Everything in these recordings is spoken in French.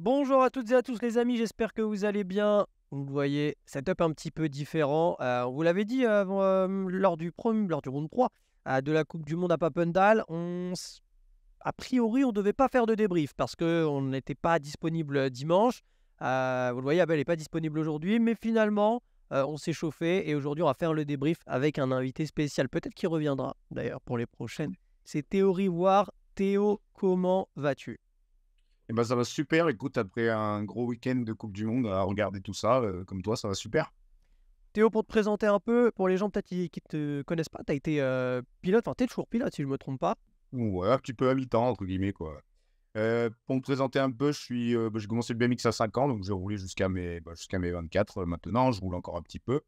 Bonjour à toutes et à tous les amis, j'espère que vous allez bien. Vous voyez, setup un petit peu différent. Euh, vous l'avez dit euh, euh, lors, du lors du round 3 de la Coupe du Monde à Papendal, on a priori on ne devait pas faire de débrief parce qu'on n'était pas disponible dimanche. vous le voyez, Abel n'est pas disponible aujourd'hui, mais finalement on s'est chauffé et aujourd'hui on va faire le débrief avec un invité spécial, peut-être qui reviendra d'ailleurs pour les prochaines. C'est Théo Rivoire. Théo, comment vas-tu eh ben, ça va super. Écoute, après un gros week-end de Coupe du Monde à regarder tout ça, euh, comme toi, ça va super. Théo, pour te présenter un peu, pour les gens peut-être qui ne te connaissent pas, tu as été euh, pilote, enfin, tu es toujours pilote si je ne me trompe pas. Ouais, un petit peu à entre guillemets, quoi. Euh, pour me présenter un peu, je suis, bah, j'ai commencé le BMX à 5 ans, donc j'ai roulé jusqu'à mes, bah, jusqu'à mes 24. Maintenant, je roule encore un petit peu.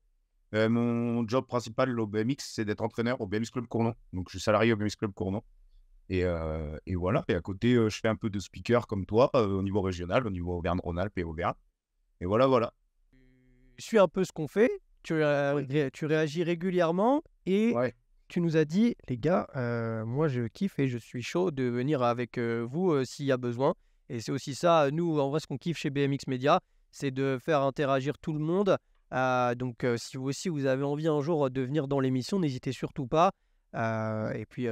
mon job principal au BMX, c'est d'être entraîneur au BMX Club Cournon. Donc, je suis salarié au BMX Club Cournon. Euh, et, voilà. Et à côté, euh, je fais un peu de speaker comme toi, euh, au niveau régional, au niveau Auvergne-Rhône-Alpes et Auvergne. Et voilà, voilà. Je suis un peu ce qu'on fait. Tu, tu, réagis régulièrement et tu nous as dit, les gars, moi je kiffe et je suis chaud de venir avec vous s'il y a besoin. Et c'est aussi ça, nous, en vrai, ce qu'on kiffe chez BMX Media, c'est de faire interagir tout le monde. donc, si vous aussi vous avez envie un jour de venir dans l'émission, n'hésitez surtout pas. et puis,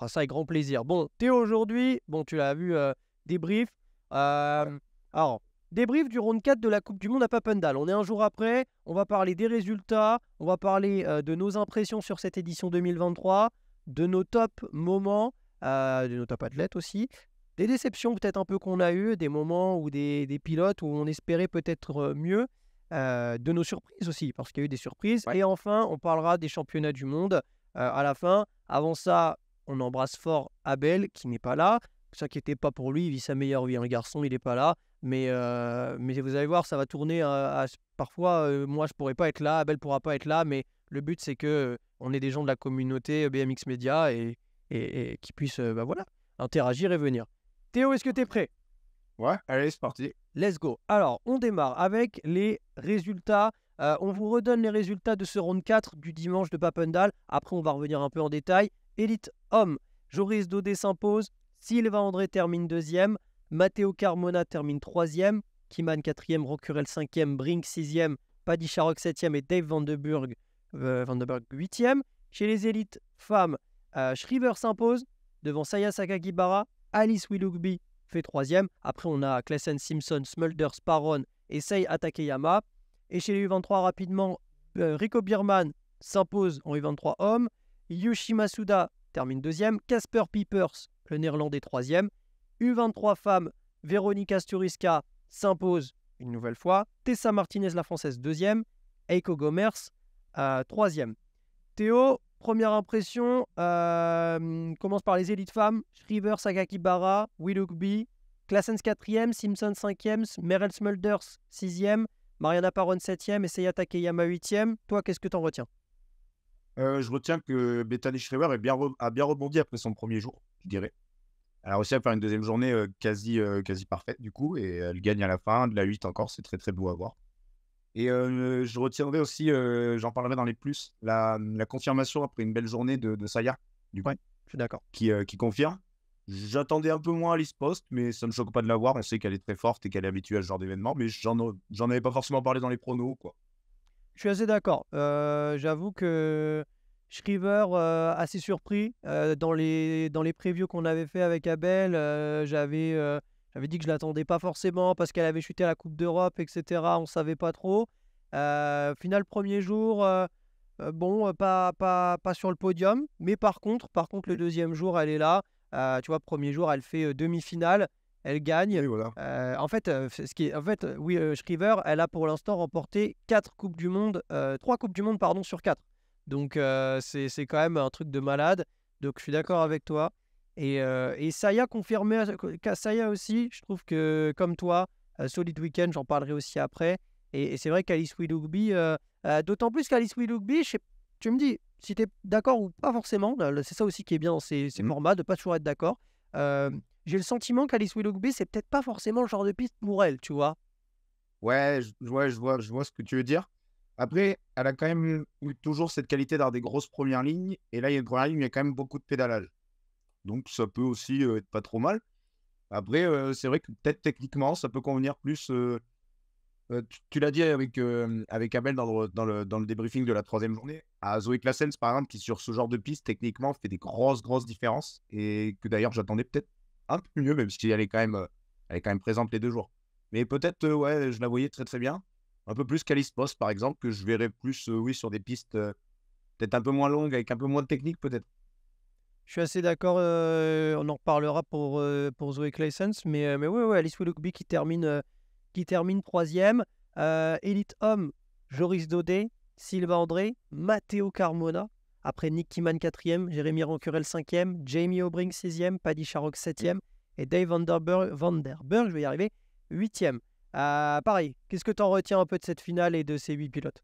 ah, ça avec grand plaisir. Bon, Théo, aujourd'hui, bon, tu l'as vu, des euh, débrief. Euh, alors, débrief du round 4 de la Coupe du Monde à Papendal. On est un jour après, on va parler des résultats, on va parler euh, de nos impressions sur cette édition 2023, de nos top moments, de nos top athlètes aussi, des déceptions peut-être un peu qu'on a eues, des moments où des, pilotes où on espérait peut-être mieux. de nos surprises aussi, parce qu'il y a eu des surprises. Et enfin, on parlera des championnats du monde à la fin. Avant ça, on embrasse fort Abel qui n'est pas là. Ne s'inquiétez pas pour lui, il vit sa meilleure vie. Un garçon, il n'est pas là. Mais, euh, mais vous allez voir, ça va tourner. Euh, parfois, euh, moi, je pourrais pas être là, Abel pourra pas être là. Mais le but, c'est que on est des gens de la communauté BMX Media et, et, qui puissent bah, voilà, interagir et venir. Théo, est-ce que tu es prêt Ouais, allez, c'est parti. Let's go. Alors, on démarre avec les résultats. on vous redonne les résultats de ce round 4 du dimanche de Papendal. Après, on va revenir un peu en détail. Élite homme, Joris Daudet s'impose, Sylvain André termine deuxième, Matteo Carmona termine troisième, Kiman quatrième, Rocurel cinquième, Brink sixième, Paddy Sharrock septième et Dave Van euh, huitième. Chez les élites femmes, euh, Shriver s'impose devant Saya Sakagibara, Alice Willoughby fait troisième. Après, on a Klessen Simpson, Smulders, Paron et Sei Atakeyama. Et chez les U23, rapidement, euh, Rico Bierman s'impose en U23 hommes. Yushi Masuda termine deuxième, Casper Piepers, le néerlandais troisième, U23 femmes, Véronique Sturiska s'impose une nouvelle fois, Tessa Martinez la française deuxième, Eiko Gomers euh, troisième. Théo, première impression, euh, commence par les élites femmes, Shriver, Sakakibara, Willoughby, Classens quatrième, Simpson cinquième, Merel Smulders sixième, Mariana Paron septième et Seiya Takeyama huitième. Toi, qu'est-ce que t'en retiens euh, je retiens que Bethany Schreiber a bien rebondi après son premier jour, je dirais. Elle a réussi à faire une deuxième journée euh, quasi, euh, quasi parfaite, du coup, et elle gagne à la fin, de la 8 encore, c'est très très beau à voir. Et je retiendrai aussi, j'en parlerai dans les plus, la, confirmation après une belle journée de, Saya, du coup, je suis d'accord. Qui, confirme. J'attendais un peu moins Alice Post, mais ça ne me choque pas de la voir. On sait qu'elle est très forte et qu'elle est habituée à ce genre d'événement, mais j'en avais pas forcément parlé dans les pronos, quoi. Je suis assez d'accord. Euh, j'avoue que Shriver, euh, assez surpris. Euh, dans les, dans les previews qu'on avait fait avec Abel, j'avais j'avais dit que je ne l'attendais pas forcément parce qu'elle avait chuté à la Coupe d'Europe, etc. On ne savait pas trop. final, premier jour, bon, pas, pas, pas sur le podium. Mais par contre, par contre, le deuxième jour, elle est là. tu vois, premier jour, elle fait demi-finale. Elle gagne. voilà. Euh, en fait, euh, ce qui en fait, euh, oui, Shriver, elle a pour l'instant remporté 4 coupes du monde, 3 coupes du monde pardon sur quatre. Donc c'est quand même un truc de malade. Donc je suis d'accord avec toi. Et, et Saya confirmé, Saya aussi, je trouve que comme toi, Solid Weekend, j'en parlerai aussi après. Et, c'est vrai qu'Alice Willoughby, d'autant plus qu'Alice Willoughby, tu me dis si tu es d'accord ou pas forcément, c'est ça aussi qui est bien dans ces, mmh. formats, de pas toujours être d'accord j'ai le sentiment qu'Alice Willoughby, c'est peut-être pas forcément le genre de piste pour elle, tu vois. Ouais, je, ouais, je, vois, je vois ce que tu veux dire. Après, elle a quand même toujours cette qualité d'avoir des grosses premières lignes. Et là, il y a une première ligne, il y a quand même beaucoup de pédalage. Donc, ça peut aussi euh, être pas trop mal. Après, euh, c'est vrai que peut-être techniquement, ça peut convenir plus. Euh, tu, l'as dit avec, avec Abel dans le, dans, le, dans le débriefing de la troisième journée. À Zoé Classens, par exemple, qui sur ce genre de piste, techniquement, fait des grosses, grosses différences. Et que d'ailleurs, j'attendais peut-être un peu mieux, même si elle est quand même, euh, elle quand même présente les deux jours. Mais peut-être, euh, ouais, je la voyais très très bien. Un peu plus qu'Alice Post, par exemple, que je verrais plus, euh, oui, sur des pistes peut-être un peu moins longues, avec un peu moins de technique, peut-être. Je suis assez d'accord. on en reparlera pour, pour Zoé Mais, mais oui, Alice Willoughby qui termine, qui termine troisième. Elite Homme, Joris Daudet, Sylvain André, Matteo Carmona. Après Nick Kiman 4e, Jérémy Rancurel 5e, Jamie O'Brien 6e, Paddy Sharrock 7e et Dave Vanderberg, je vais y arriver, 8e. Euh, pareil, qu'est-ce que tu en retiens un peu de cette finale et de ces 8 pilotes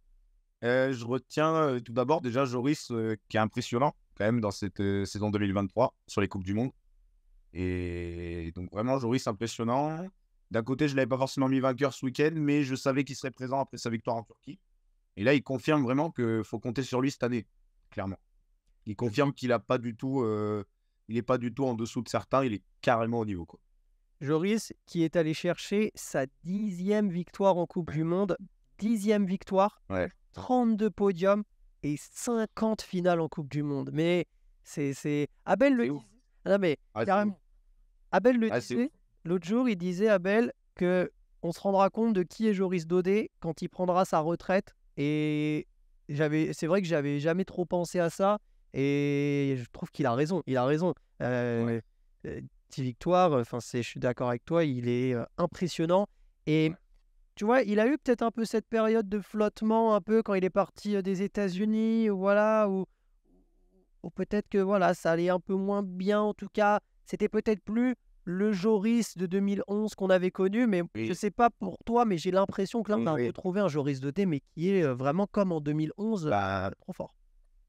euh, Je retiens euh, tout d'abord déjà Joris euh, qui est impressionnant quand même dans cette saison 2023 sur les Coupes du Monde. Et donc vraiment Joris impressionnant. D'un côté, je ne l'avais pas forcément mis vainqueur ce week-end, mais je savais qu'il serait présent après sa victoire en Turquie. Et là, il confirme vraiment qu'il faut compter sur lui cette année clairement. Il confirme qu'il a pas du tout, euh, il n'est pas du tout en dessous de certains, il est carrément au niveau. Quoi. Joris, qui est allé chercher sa dixième victoire en Coupe du Monde, dixième victoire, 32 podiums et 50 finales en Coupe du Monde. Mais c'est Abel le disait. Ah mais ah, Abel le ah, L'autre jour, il disait Abel que on se rendra compte de qui est Joris Dodé quand il prendra sa retraite et c'est vrai que j'avais jamais trop pensé à ça. Et je trouve qu'il a raison. Il a raison. Euh, euh Victoire, enfin, c'est, je suis d'accord avec toi, il est euh, impressionnant. Et tu vois, il a eu peut-être un peu cette période de flottement, un peu quand il est parti euh, des États-Unis, voilà, ou, ou peut-être que voilà, ça allait un peu moins bien. En tout cas, c'était peut-être plus le Joris de 2011 qu'on avait connu, mais je sais pas pour toi, mais j'ai l'impression que là, on a retrouvé un Joris de D, mais qui est euh, vraiment comme en 2011, bah, euh, trop fort.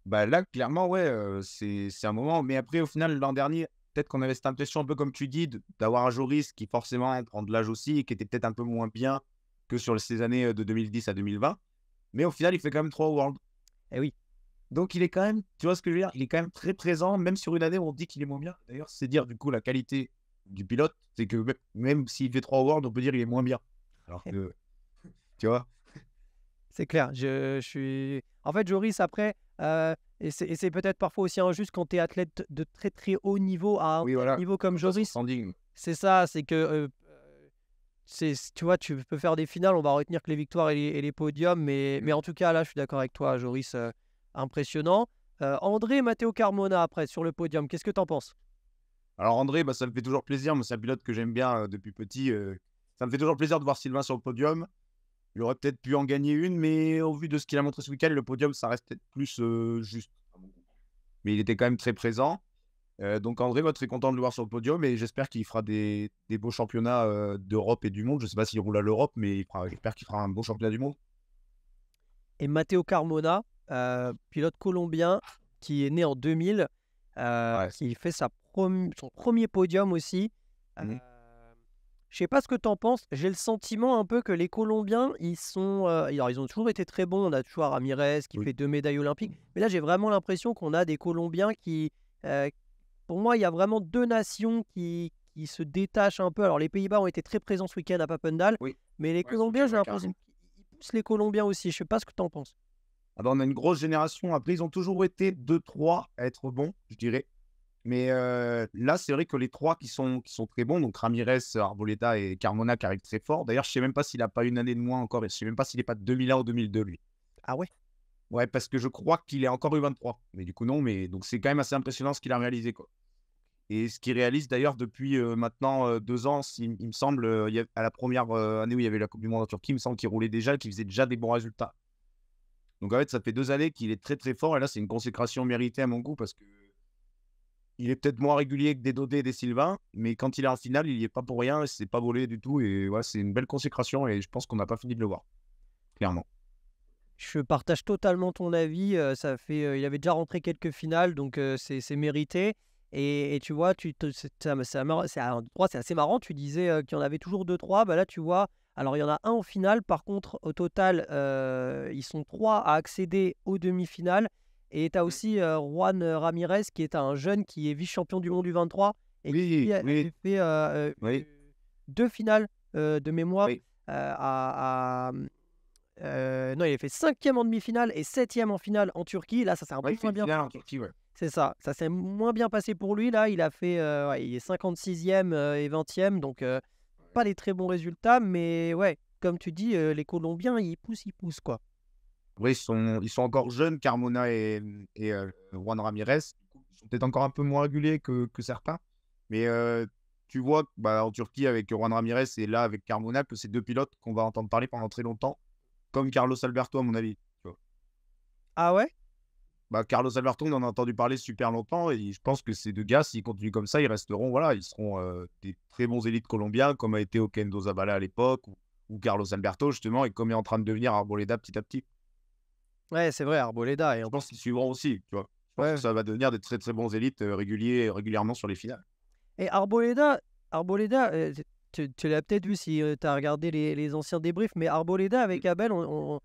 Bah là, clairement, ouais, euh, c'est un moment. Mais après, au final, l'an dernier, peut-être qu'on avait cette impression, un peu comme tu dis, d'avoir un Joris qui forcément prend de l'âge aussi et qui était peut-être un peu moins bien que sur ces années de 2010 à 2020. Mais au final, il fait quand même 3 World. Eh oui. Donc il est quand même, tu vois ce que je veux dire, il est quand même très présent, même sur une année où on dit qu'il est moins bien. D'ailleurs, c'est dire du coup la qualité du pilote, c'est que même, s'il fait trois awards, on peut dire qu'il est moins bien. Alors tu vois C'est clair. Je, suis. En fait, Joris, après, euh, et c'est peut-être parfois aussi injuste quand tu es athlète de très très haut niveau à un niveau comme Joris. C'est ça, c'est que. Euh, c'est. tu vois, tu peux faire des finales, on va retenir que les victoires et les, podiums, mais, mm. mais en tout cas, là, je suis d'accord avec toi, Joris, euh, impressionnant. André Matteo Carmona, après, sur le podium, qu'est-ce que tu en penses alors André, bah, ça me fait toujours plaisir, c'est un pilote que j'aime bien depuis petit. ça me fait toujours plaisir de voir Sylvain sur le podium. Il aurait peut-être pu en gagner une, mais au vu de ce qu'il a montré ce week-end, le podium, ça reste peut-être plus juste. Ah mais il était quand même très présent. donc André, votre très content de le voir sur le podium et j'espère qu'il fera des, beaux championnats d'Europe et du monde. Je ne sais pas s'il roule à l'Europe, mais j'espère qu'il fera un beau championnat du monde. Et Matteo Carmona, pilote colombien qui est né en 2000, Il qui fait sa son premier podium aussi. Euh, mmh je sais pas ce que tu en penses. J'ai le sentiment un peu que les Colombiens, ils sont, euh, ils ont toujours été très bons. On a toujours Ramirez qui fait deux médailles olympiques. Mais là, j'ai vraiment l'impression qu'on a des Colombiens qui, euh, pour moi, il y a vraiment deux nations qui, qui se détachent un peu. Alors les Pays-Bas ont été très présents ce week-end à Papendal, oui. mais les Colombiens, j'ai l'impression qu'ils poussent les Colombiens aussi. Je sais pas ce que tu en penses. Alors ah bah, on a une grosse génération. Après, ils ont toujours été deux, trois à être bons, je dirais. Mais là, c'est vrai que les trois qui sont, qui sont très bons, donc Ramirez, Arboleta et Carmona qui arrivent très fort. D'ailleurs, je ne sais même pas s'il n'a pas une année de moins encore. je ne sais même pas s'il n'est pas de 2001 ou 2002, lui. Ah ouais Ouais, parce que je crois qu'il est encore eu 23. Mais du coup, non. Mais donc, c'est quand même assez impressionnant ce qu'il a réalisé. Quoi. Et ce qu'il réalise d'ailleurs depuis maintenant deux ans, il, me semble, à la première année où il y avait la Coupe du Monde en Turquie, il me semble qu'il roulait déjà, et qu'il faisait déjà des bons résultats. Donc en fait, ça fait deux années qu'il est très très fort. Et là, c'est une consécration méritée à mon goût parce que il est peut-être moins régulier que des Dodé et des Sylvain, mais quand il est en finale, il n'y est pas pour rien, c'est pas volé du tout. Et ouais, c'est une belle consécration et je pense qu'on n'a pas fini de le voir, clairement. Je partage totalement ton avis. Euh, ça fait, euh, il avait déjà rentré quelques finales, donc euh, c'est mérité. Et, tu vois, tu, c'est assez marrant. Tu disais qu'il y en avait toujours deux trois. Bah là, tu vois, alors il y en a un en finale. Par contre, au total, ils sont trois à accéder aux demi-finales. Et tu as mmh. aussi Juan Ramirez, qui est un jeune qui est vice-champion du monde du 23 et qui a fait deux finales de mémoire à, mmh, non, il a fait cinquième en demi-finale et septième en finale en Turquie. Là, ça s'est un peu moins bien. C'est ça, ça s'est moins bien passé pour lui. Là, il a fait, il est 56e et 20e, donc pas des très bons résultats. Mais ouais, comme tu dis, les Colombiens, ils poussent, ils poussent quoi. Oui, ils, sont, ils sont encore jeunes, Carmona et, euh, Juan Ramirez. Ils sont peut-être encore un peu moins réguliers que, que certains. Mais euh, tu vois, bah, en Turquie, avec Juan Ramirez et là, avec Carmona, que c'est deux pilotes qu'on va entendre parler pendant très longtemps, comme Carlos Alberto, à mon avis. Ah ouais bah, Carlos Alberto, on en a entendu parler super longtemps et je pense que ces deux gars, s'ils continuent comme ça, ils resteront, voilà, ils seront euh, des très bons élites colombiens, comme a été Okendo Zabala à l'époque, ou, Carlos Alberto, justement, et comme il est en train de devenir Arboleda petit à petit. Ouais, c'est vrai, Arboleda. Et Je pense qu'ils suivront aussi, tu vois. Je pense que ça va devenir des très très bons élites euh, réguliers, régulièrement sur les finales. Et Arboleda, Arboleda euh, tu, l'as peut-être vu si euh, tu as regardé les, anciens débriefs, mais Arboleda avec Abel, on,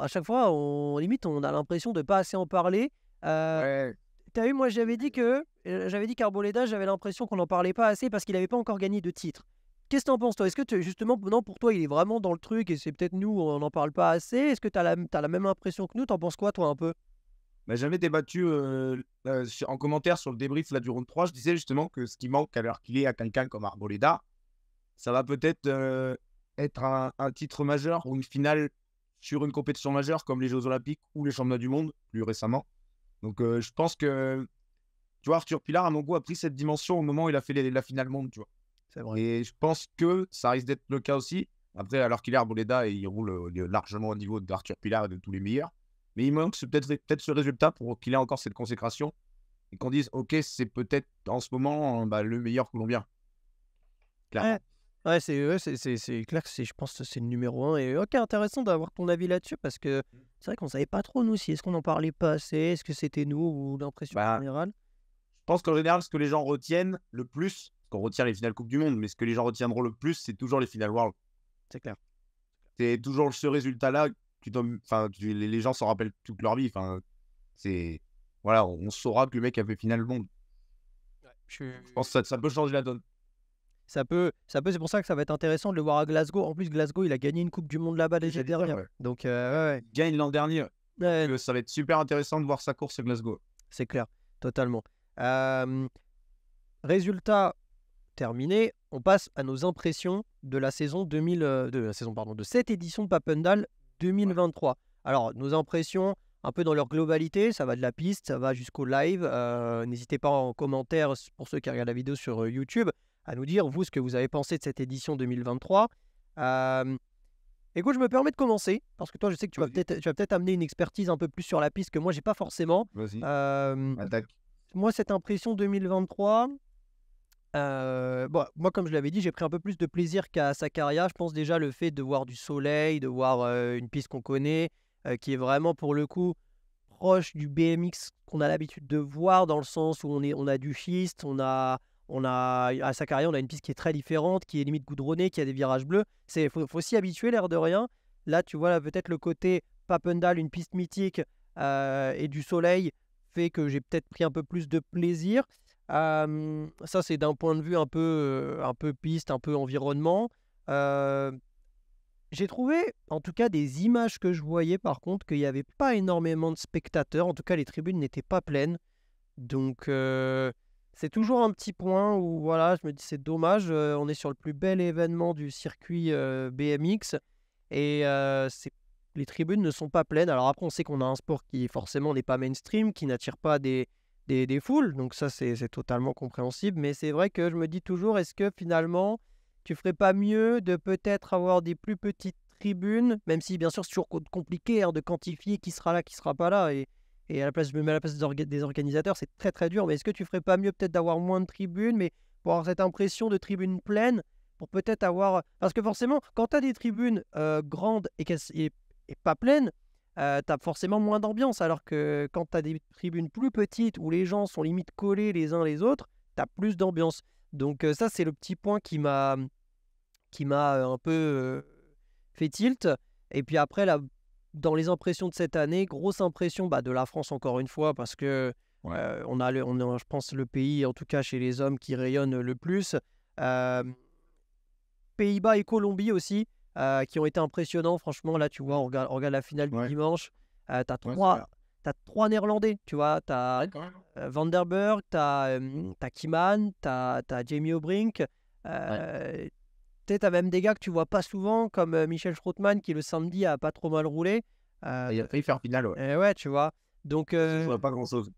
à chaque fois, on, limite, on a l'impression de pas assez en parler. Tu as T'as eu, moi j'avais dit que j'avais dit qu'Arboleda, j'avais l'impression qu'on n'en parlait pas assez parce qu'il n'avait pas encore gagné de titre. Qu'est-ce que t'en penses, toi Est-ce que tu, justement, non, pour toi, il est vraiment dans le truc et c'est peut-être nous, on n'en parle pas assez Est-ce que tu as, la même impression que nous T'en penses quoi, toi, un peu bah, J'avais débattu en commentaire sur le débrief là, du round 3. Je disais justement que ce qui manque l'heure qu'il est à quelqu'un comme Arboleda, ça va peut-être être un, titre majeur ou une finale sur une compétition majeure comme les Jeux Olympiques ou les Championnats du Monde, plus récemment. Donc je pense que, tu vois, Arthur Pilar, à mon goût, a pris cette dimension au moment où il a fait la finale monde, tu vois. Et je pense que ça risque d'être le cas aussi. Après, alors qu'il est Arboleda, il roule euh, largement au niveau d'Arthur Pilar et de tous les meilleurs. Mais il manque peut-être peut ce résultat pour qu'il ait encore cette consécration et qu'on dise, OK, c'est peut-être en ce moment euh, bah, le meilleur Colombien. Claire. Ouais, ouais c'est clair que je pense que c'est le numéro 1. Et OK, intéressant d'avoir ton avis là-dessus parce que mmh. c'est vrai qu'on savait pas trop, nous, si est-ce qu'on en parlait pas assez, est-ce que c'était nous ou l'impression bah, générale. Je pense qu'en général, ce que les gens retiennent le plus, qu'on retient les finales Coupe du Monde, mais ce que les gens retiendront le plus, c'est toujours les finales World. C'est clair. C'est toujours ce résultat-là. Tu Enfin, les gens s'en rappellent toute leur vie. Enfin, c'est voilà, on saura que le mec a fait finale monde. je... pense que ça, peut changer la donne. Ça peut, ça peut, c'est pour ça que ça va être intéressant de le voir à Glasgow. En plus, Glasgow, il a gagné une Coupe du Monde là-bas déjà dernière. Donc, euh, gagne l'an dernier. ça va être super intéressant de voir sa course à Glasgow. C'est clair, totalement. Euh, résultat terminé, on passe à nos impressions de la saison 2000, euh, de la saison pardon, de cette édition de Papendal 2023. Alors nos impressions, un peu dans leur globalité, ça va de la piste, ça va jusqu'au live. Euh, n'hésitez pas en commentaire pour ceux qui regardent la vidéo sur euh, YouTube à nous dire vous ce que vous avez pensé de cette édition 2023. Euh, Écoute, je me permets de commencer, parce que toi, je sais que tu vas peut-être amener une expertise un peu plus sur la piste que moi, j'ai pas forcément. Vas-y. Attaque. Moi, cette impression 2023, euh, bon, moi, comme je l'avais dit, j'ai pris un peu plus de plaisir qu'à Sakarya. Je pense déjà le fait de voir du soleil, de voir euh, une piste qu'on connaît, euh, qui est vraiment pour le coup proche du BMX qu'on a l'habitude de voir, dans le sens où on, est, on a du schiste, on a, on a à Sakarya, on a une piste qui est très différente, qui est limite goudronnée, qui a des virages bleus. Il faut, faut s'y habituer, l'air de rien. Là, tu vois, peut-être le côté Papendal, une piste mythique et du soleil, fait que j'ai peut-être pris un peu plus de plaisir ça, c'est d'un point de vue un peu, un peu piste, un peu environnement. j'ai trouvé, en tout cas, des images que je voyais, par contre, qu'il n'y avait pas énormément de spectateurs. En tout cas, les tribunes n'étaient pas pleines. Donc, c'est toujours un petit point où, voilà, je me dis, c'est dommage. on est sur le plus bel événement du circuit BMX. Et les tribunes ne sont pas pleines. Alors après, on sait qu'on a un sport qui forcément n'est pas mainstream, qui n'attire pas des, des, foules. Donc ça, c'est totalement compréhensible. Mais c'est vrai que je me dis toujours, est-ce que finalement, tu ferais pas mieux de peut-être avoir des plus petites tribunes, même si bien sûr c'est toujours compliqué hein, de quantifier qui sera là, qui sera pas là. Et, à la place, des, organisateurs, c'est très très dur. Mais est-ce que tu ferais pas mieux peut-être d'avoir moins de tribunes, mais pour avoir cette impression de tribune pleine, pour peut-être avoir... Parce que forcément, quand tu as des tribunes euh, grandes et, qui et pas pleines, tu as forcément moins d'ambiance. Alors que quand tu as des tribunes plus petites où les gens sont limite collés les uns les autres, tu as plus d'ambiance. Donc ça, c'est le petit point qui m'a qui m'a un peu fait tilt. Et puis après, là, dans les impressions de cette année, grosse impression bah, de la France encore une fois, parce que on, a on je pense, le pays, en tout cas chez les hommes, qui rayonne le plus. Pays-Bas et Colombie aussi. Euh, qui ont été impressionnants. Franchement, là, tu vois, on regarde, la finale du dimanche. tu as, as, trois Néerlandais, tu vois. Tu as euh, Vanderberg, tu euh, as, Kiman, tu as, Jamie O'Brink. Ouais. Euh, tu as même des gars que tu vois pas souvent, comme Michel Schrottmann, qui le samedi a pas trop mal roulé. Ah, il a failli faire finale, ouais. Eh ouais, tu vois. Donc, je pas grand-chose.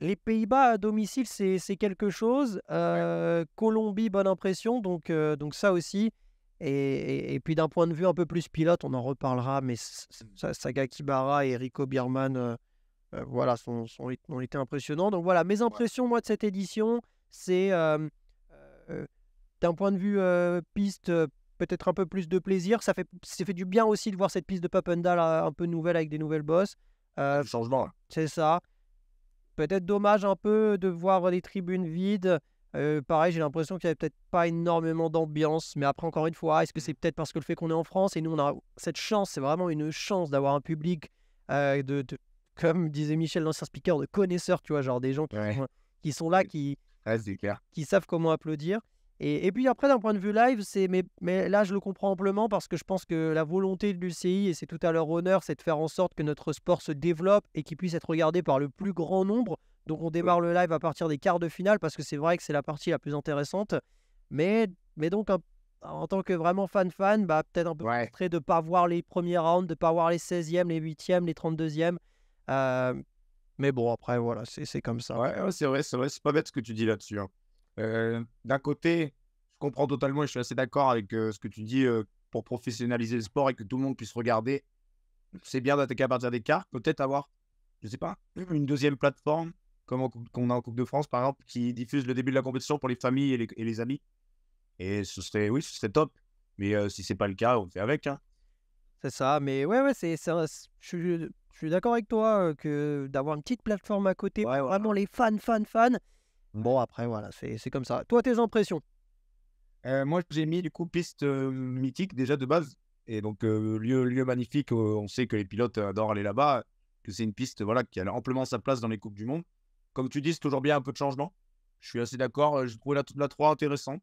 Les Pays-Bas à domicile, c'est quelque chose. Colombie, bonne impression. Donc, donc ça aussi. Et, puis d'un point de vue un peu plus pilote, on en reparlera, mais mmh. Saga Kibara et Rico Bierman, euh, euh, voilà, ont été impressionnants. Donc voilà, mes impressions, moi, de cette édition, c'est euh, d'un point de vue piste, peut-être un peu plus de plaisir. Ça fait, du bien aussi de voir cette piste de Papendal un peu nouvelle avec des nouvelles bosses. changement. Hein. C'est ça. Peut-être dommage un peu de voir les tribunes vides. Euh, pareil, j'ai l'impression qu'il n'y avait peut-être pas énormément d'ambiance, mais après, encore une fois, est-ce que mmh. c'est peut-être parce que le fait qu'on est en France et nous, on a cette chance, c'est vraiment une chance d'avoir un public euh, de, comme disait Michel, l'ancien speaker, de connaisseurs, tu vois, genre des gens qui, sont, là, qui, savent comment applaudir. Et, puis après, d'un point de vue live, c'est mais, mais là, je le comprends amplement parce que je pense que la volonté de l'UCI, et c'est tout à leur honneur, c'est de faire en sorte que notre sport se développe et qu'il puisse être regardé par le plus grand nombre donc on démarre le live à partir des quarts de finale parce que c'est vrai que c'est la partie la plus intéressante. Mais, mais donc en tant que vraiment fan-fan, bah, peut-être un peu de ne pas voir les premiers rounds, de ne pas voir les 16e, les 8e, les 32e. Euh, mais bon, après, voilà, c'est comme ça. Ouais, c'est vrai, c'est vrai, c'est pas bête ce que tu dis là-dessus. Hein. Euh, d'un côté, je comprends totalement et je suis assez d'accord avec euh, ce que tu dis pour professionnaliser le sport et que tout le monde puisse regarder. C'est bien d'attaquer à partir des quarts, peut-être avoir, je sais pas, une deuxième plateforme comme qu'on a en Coupe de France, par exemple, qui diffuse le début de la compétition pour les familles et les, amis. Et ce serait, oui, ce top. Mais si euh, si c'est pas le cas, on fait avec. Hein. C'est ça, mais ouais, ouais, c'est, je, suis d'accord avec toi euh, que d'avoir une petite plateforme à côté, vraiment les fans, fans, fans. Bon, après, voilà, c'est, comme ça. Toi, tes impressions euh, Moi, j'ai mis du coup piste mythique déjà de base. Et donc, lieu, lieu magnifique, on sait que les pilotes adorent aller là-bas, que c'est une piste voilà, qui a amplement sa place dans les Coupes du Monde. Comme tu dis, c'est toujours bien un peu de changement. Je suis assez d'accord. Euh, j'ai trouvé la, la 3 intéressante.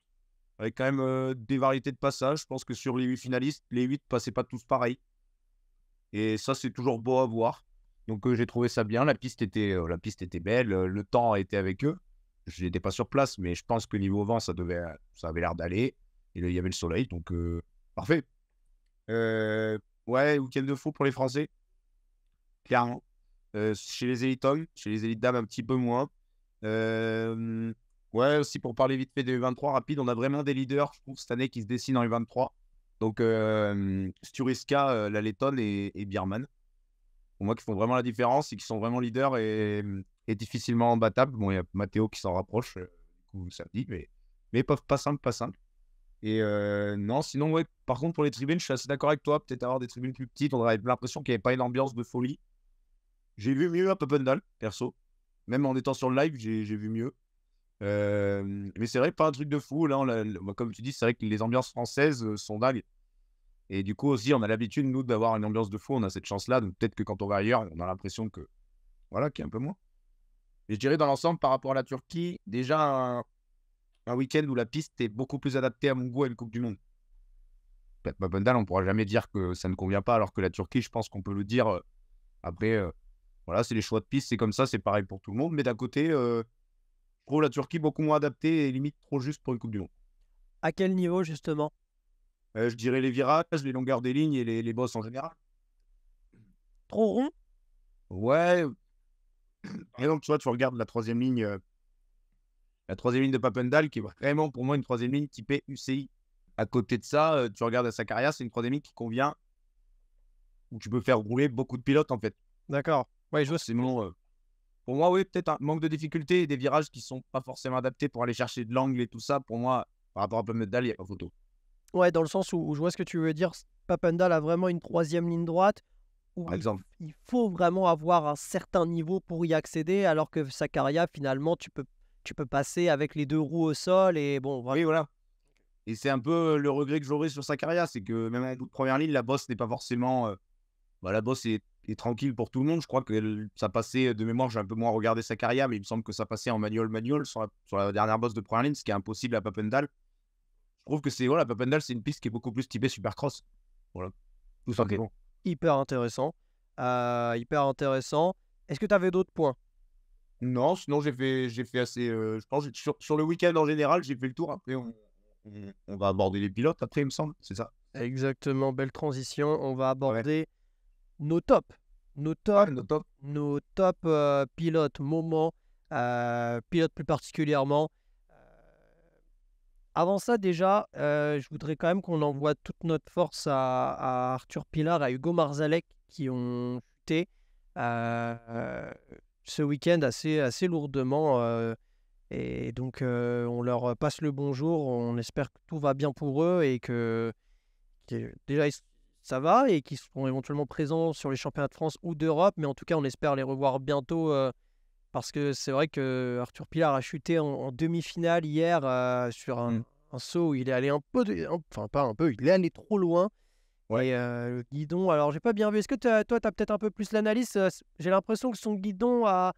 Avec quand même euh, des variétés de passages. Je pense que sur les 8 finalistes, les 8 passaient pas tous pareil. Et ça, c'est toujours beau à voir. Donc euh, j'ai trouvé ça bien. La piste était, la piste était belle. le temps a été avec eux. Je n'étais pas sur place, mais je pense que niveau vent, ça, devait, ça avait l'air d'aller. Et il y avait le soleil, donc parfait. ouais, week-end de fou pour les Français. Clairement. Euh, chez les élites hommes, chez les élites dames, un petit peu moins. Euh, ouais, aussi pour parler vite fait des U23 rapide, on a vraiment des leaders, je trouve, cette année qui se dessinent en U23. Donc, euh, Sturiska, la Lettonne et, Bierman pour moi qui font vraiment la différence et qui sont vraiment leaders et, difficilement battables. Bon, il y a Matteo qui s'en rapproche, du coup, dit, mais, mais pas, pas simple, pas simple. Et non, sinon, ouais, par contre, pour les tribunes, je suis assez d'accord avec toi. Peut-être avoir des tribunes plus petites, on aurait l'impression qu'il n'y avait pas une ambiance de folie. J'ai vu mieux à Puppendal, perso. Même en étant sur le live, j'ai vu mieux. Euh, mais c'est vrai, pas un truc de fou. Là, on comme tu dis, c'est vrai que les ambiances françaises euh, sont dingues. Et du coup, aussi, on a l'habitude, nous, d'avoir une ambiance de fou. On a cette chance-là. Donc, peut-être que quand on va ailleurs, on a l'impression que. Voilà, qu'il y a un peu moins. Et je dirais, dans l'ensemble, par rapport à la Turquie, déjà un, week-end où la piste est beaucoup plus adaptée à mon goût et une Coupe du Monde. Babendal, on ne pourra jamais dire que ça ne convient pas, alors que la Turquie, je pense qu'on peut le dire. Euh, après, voilà, c'est les choix de piste, c'est comme ça, c'est pareil pour tout le monde. Mais d'un côté, euh, je trouve la Turquie beaucoup moins adaptée et limite trop juste pour une Coupe du Monde. À quel niveau, justement euh, Je dirais les virages, les longueurs des lignes et les, les bosses en général. Trop rond Ouais. Par exemple, tu vois, tu regardes la troisième ligne, euh, la troisième ligne de Papendal, qui est vraiment pour moi une troisième ligne typée UCI. À côté de ça, tu regardes à Sakaria, c'est une troisième ligne qui convient, où tu peux faire rouler beaucoup de pilotes en fait. D'accord. Ouais, je vois. C'est mon. Euh, pour moi, oui, peut-être un manque de difficulté et des virages qui sont pas forcément adaptés pour aller chercher de l'angle et tout ça. Pour moi, par rapport à Papendal, il n'y a pas photo. Ouais, dans le sens où, je vois ce que tu veux dire. Papendal a vraiment une troisième ligne droite. Où par exemple. Il, faut vraiment avoir un certain niveau pour y accéder, alors que Sakaria, finalement, tu peux, tu peux passer avec les deux roues au sol et bon. Voilà. Oui, voilà. Et c'est un peu euh, le regret que j'aurais sur Sakaria, c'est que même à la première ligne, la bosse n'est pas forcément. Euh, bah, la bosse est et tranquille pour tout le monde. Je crois que ça passait de mémoire, j'ai un peu moins regardé sa carrière, mais il me semble que ça passait en manuel-manuel sur, la dernière bosse de première ligne, ce qui est impossible à Papendal. Je trouve que c'est voilà, Papendal, c'est une piste qui est beaucoup plus typée Supercross. Voilà, tout simplement. Hyper intéressant. Euh, hyper intéressant. Est-ce que tu avais d'autres points Non, sinon j'ai fait, j'ai fait assez. Euh, je pense sur, sur, le week-end en général, j'ai fait le tour. Après, on, on, va aborder les pilotes. Après, il me semble, c'est ça. Exactement, belle transition. On va aborder nos top, nos nos top, nos top euh, pilotes, moments, euh, pilotes plus particulièrement. Euh, avant ça, déjà, je voudrais quand même qu'on envoie toute notre force à, Arthur Pilar, à Hugo Marzalek, qui ont chuté ce week-end assez, assez lourdement. Et donc, on leur passe le bonjour. On espère que tout va bien pour eux et que, déjà, ça va et qui seront éventuellement présents sur les championnats de France ou d'Europe. Mais en tout cas, on espère les revoir bientôt euh, parce que c'est vrai que Arthur Pilar a chuté en, demi-finale hier euh, sur mmh. un, saut où il est allé un peu, enfin pas un peu, il est allé trop loin. Ouais. Euh, le guidon, alors j'ai pas bien vu. Est-ce que toi, tu as peut-être un peu plus l'analyse J'ai l'impression que son guidon a,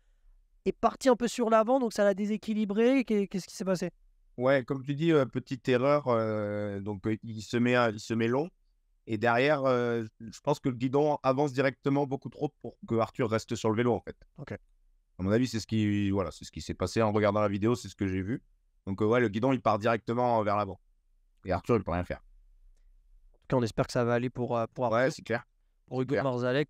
est parti un peu sur l'avant, donc ça l'a déséquilibré. Qu'est-ce qui s'est passé Ouais, comme tu dis, petite erreur. donc il se met, à, il se met long. Et derrière, je pense que le guidon avance directement beaucoup trop pour que Arthur reste sur le vélo, en fait. Ok. À mon avis, c'est ce qui voilà, c'est ce qui s'est passé en regardant la vidéo, c'est ce que j'ai vu. Donc ouais, le guidon, il part directement vers l'avant. Et Arthur, il peut rien faire. En tout cas, on espère que ça va aller pour, pour Arthur. Ouais, c'est clair. Pour Hugo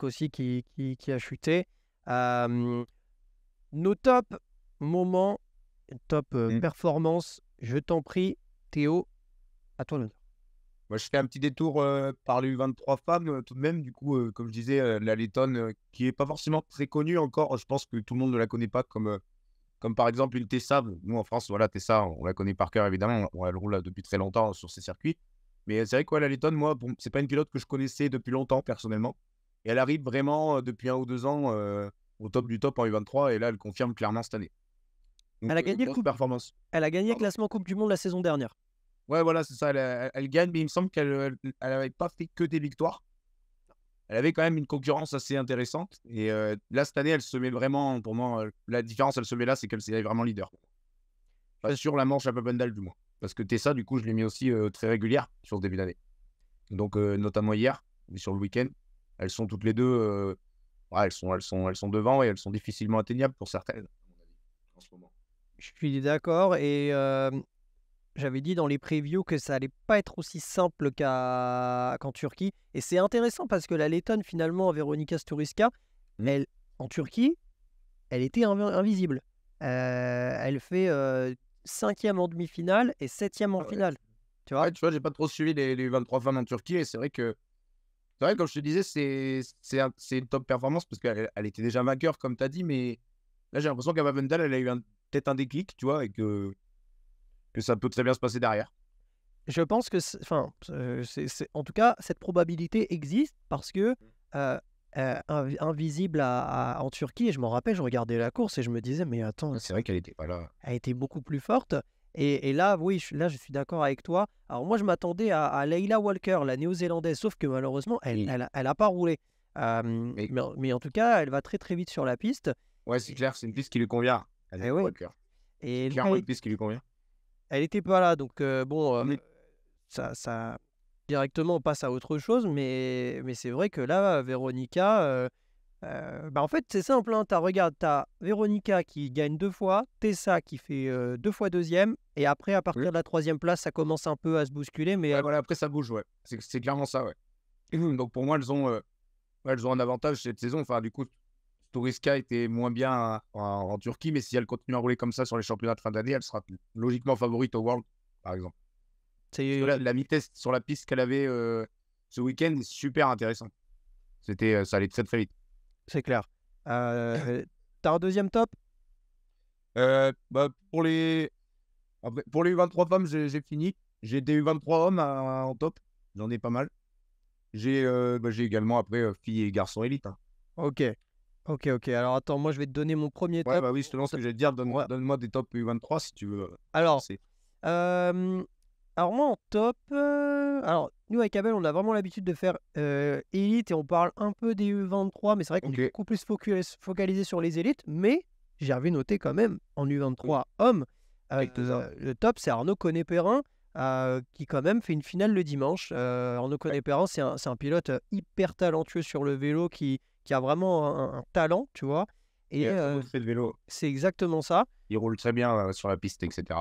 aussi, qui, qui, a chuté. nos top moments, top performances, mmh. performance, je t'en prie, Théo, à toi l'honneur je fais un petit détour par les U23 femmes, tout de même. Du coup, comme je disais, la Letton, qui n'est pas forcément très connue encore, je pense que tout le monde ne la connaît pas, comme, comme par exemple une Tessa. Nous, en France, voilà, Tessa, on la connaît par cœur, évidemment. On, elle roule depuis très longtemps sur ces circuits. Mais c'est vrai que la Letton, moi, ce c'est pas une pilote que je connaissais depuis longtemps, personnellement. Et elle arrive vraiment, depuis un ou deux ans, au top du top en U23. Et là, elle confirme clairement cette année. elle, a gagné coup... performance. elle a gagné le classement Coupe du Monde la saison dernière. Ouais, voilà, c'est ça. Elle, gagne, mais il me semble qu'elle n'avait pas fait que des victoires. Elle avait quand même une concurrence assez intéressante. Et euh, là, cette année, elle se met vraiment, pour moi, euh, la différence, elle se met là, c'est qu'elle est vraiment leader. Pas sur la manche à Papendal, du moins. Parce que Tessa, du coup, je l'ai mis aussi euh, très régulière sur ce début d'année. Donc, notamment hier, mais sur le week-end, elles sont toutes les deux. elles, sont, elles, sont, elles sont devant et elles sont difficilement atteignables pour certaines, en ce moment. Je suis d'accord. Et j'avais dit dans les previews que ça allait pas être aussi simple qu'en Turquie. Et c'est intéressant parce que la Lettonne, finalement, Veronika Sturiska, Mais mmh. en Turquie, elle était invisible. Euh, elle fait 5 euh, cinquième en demi-finale et septième en ah finale. Tu vois, je tu vois j'ai pas trop suivi les, 23 femmes en Turquie et c'est vrai que, c'est vrai, comme je te disais, c'est, c'est, une top performance parce qu'elle elle était déjà vainqueur, comme tu as dit, mais là j'ai l'impression qu'Ava Vendal, elle a eu peut-être un déclic, tu vois, et que que ça peut très bien se passer derrière. Je pense que, enfin, euh, en tout cas, cette probabilité existe parce que mmh. euh, euh, invisible en Turquie, et je m'en rappelle, je regardais la course et je me disais, mais attends, ah, c'est vrai qu'elle était pas là. Elle était beaucoup plus forte. Et, là, oui, je, là, je suis d'accord avec toi. Alors moi, je m'attendais à, Leila Walker, la néo-zélandaise, sauf que malheureusement, elle n'a elle, elle pas roulé. mais... en tout cas, elle va très très vite sur la piste. Ouais, c'est clair, c'est une piste qui lui convient. Elle eh et Walker. Et clairement une piste qui lui convient elle n'était pas là. Donc, bon, ça, ça, directement, on passe à autre chose. Mais, mais c'est vrai que là, Véronica, bah, en fait, c'est simple. Hein, t'as regarde, tu as Véronica qui gagne deux fois, Tessa qui fait deux fois deuxième. Et après, à partir de la troisième place, ça commence un peu à se bousculer. Mais voilà, après, ça bouge, ouais. C'est clairement ça, ouais. Donc, pour moi, elles ont, elles ont un avantage cette saison. Enfin, du coup, Touriska était moins bien en, Turquie, mais si elle continue à rouler comme ça sur les championnats de fin d'année, elle sera logiquement favorite au World, par exemple. La, la, vitesse sur la piste qu'elle avait euh, ce week-end super intéressant. C'était, euh, ça allait très très vite. C'est clair. Euh, t'as un deuxième top bah, pour, les... pour les 23 femmes, j'ai fini. J'ai des 23 hommes en top. J'en ai pas mal. J'ai bah, également après filles et garçons élites. Hein. Ok. Ok, ok. Alors attends, moi je vais te donner mon premier top. Ouais, bah oui, je te lance ce que je vais te dire. Donne-moi donne des tops U23 si tu veux. Alors, euh, alors moi en top, euh, alors nous avec Abel, on a vraiment l'habitude de faire euh, élite et on parle un peu des U23, mais c'est vrai qu'on est beaucoup plus focus, focalisé sur les élites. Mais j'ai revu noter quand même en U23 homme, avec euh, le top, c'est Arnaud Conné-Perrin. qui quand même fait une finale le dimanche. Arnaud Conné-Perrin, c'est un, un, pilote hyper talentueux sur le vélo qui, qui a vraiment un, talent, tu vois. Et c'est euh, le vélo. C'est exactement ça. Il roule très bien euh, sur la piste, etc.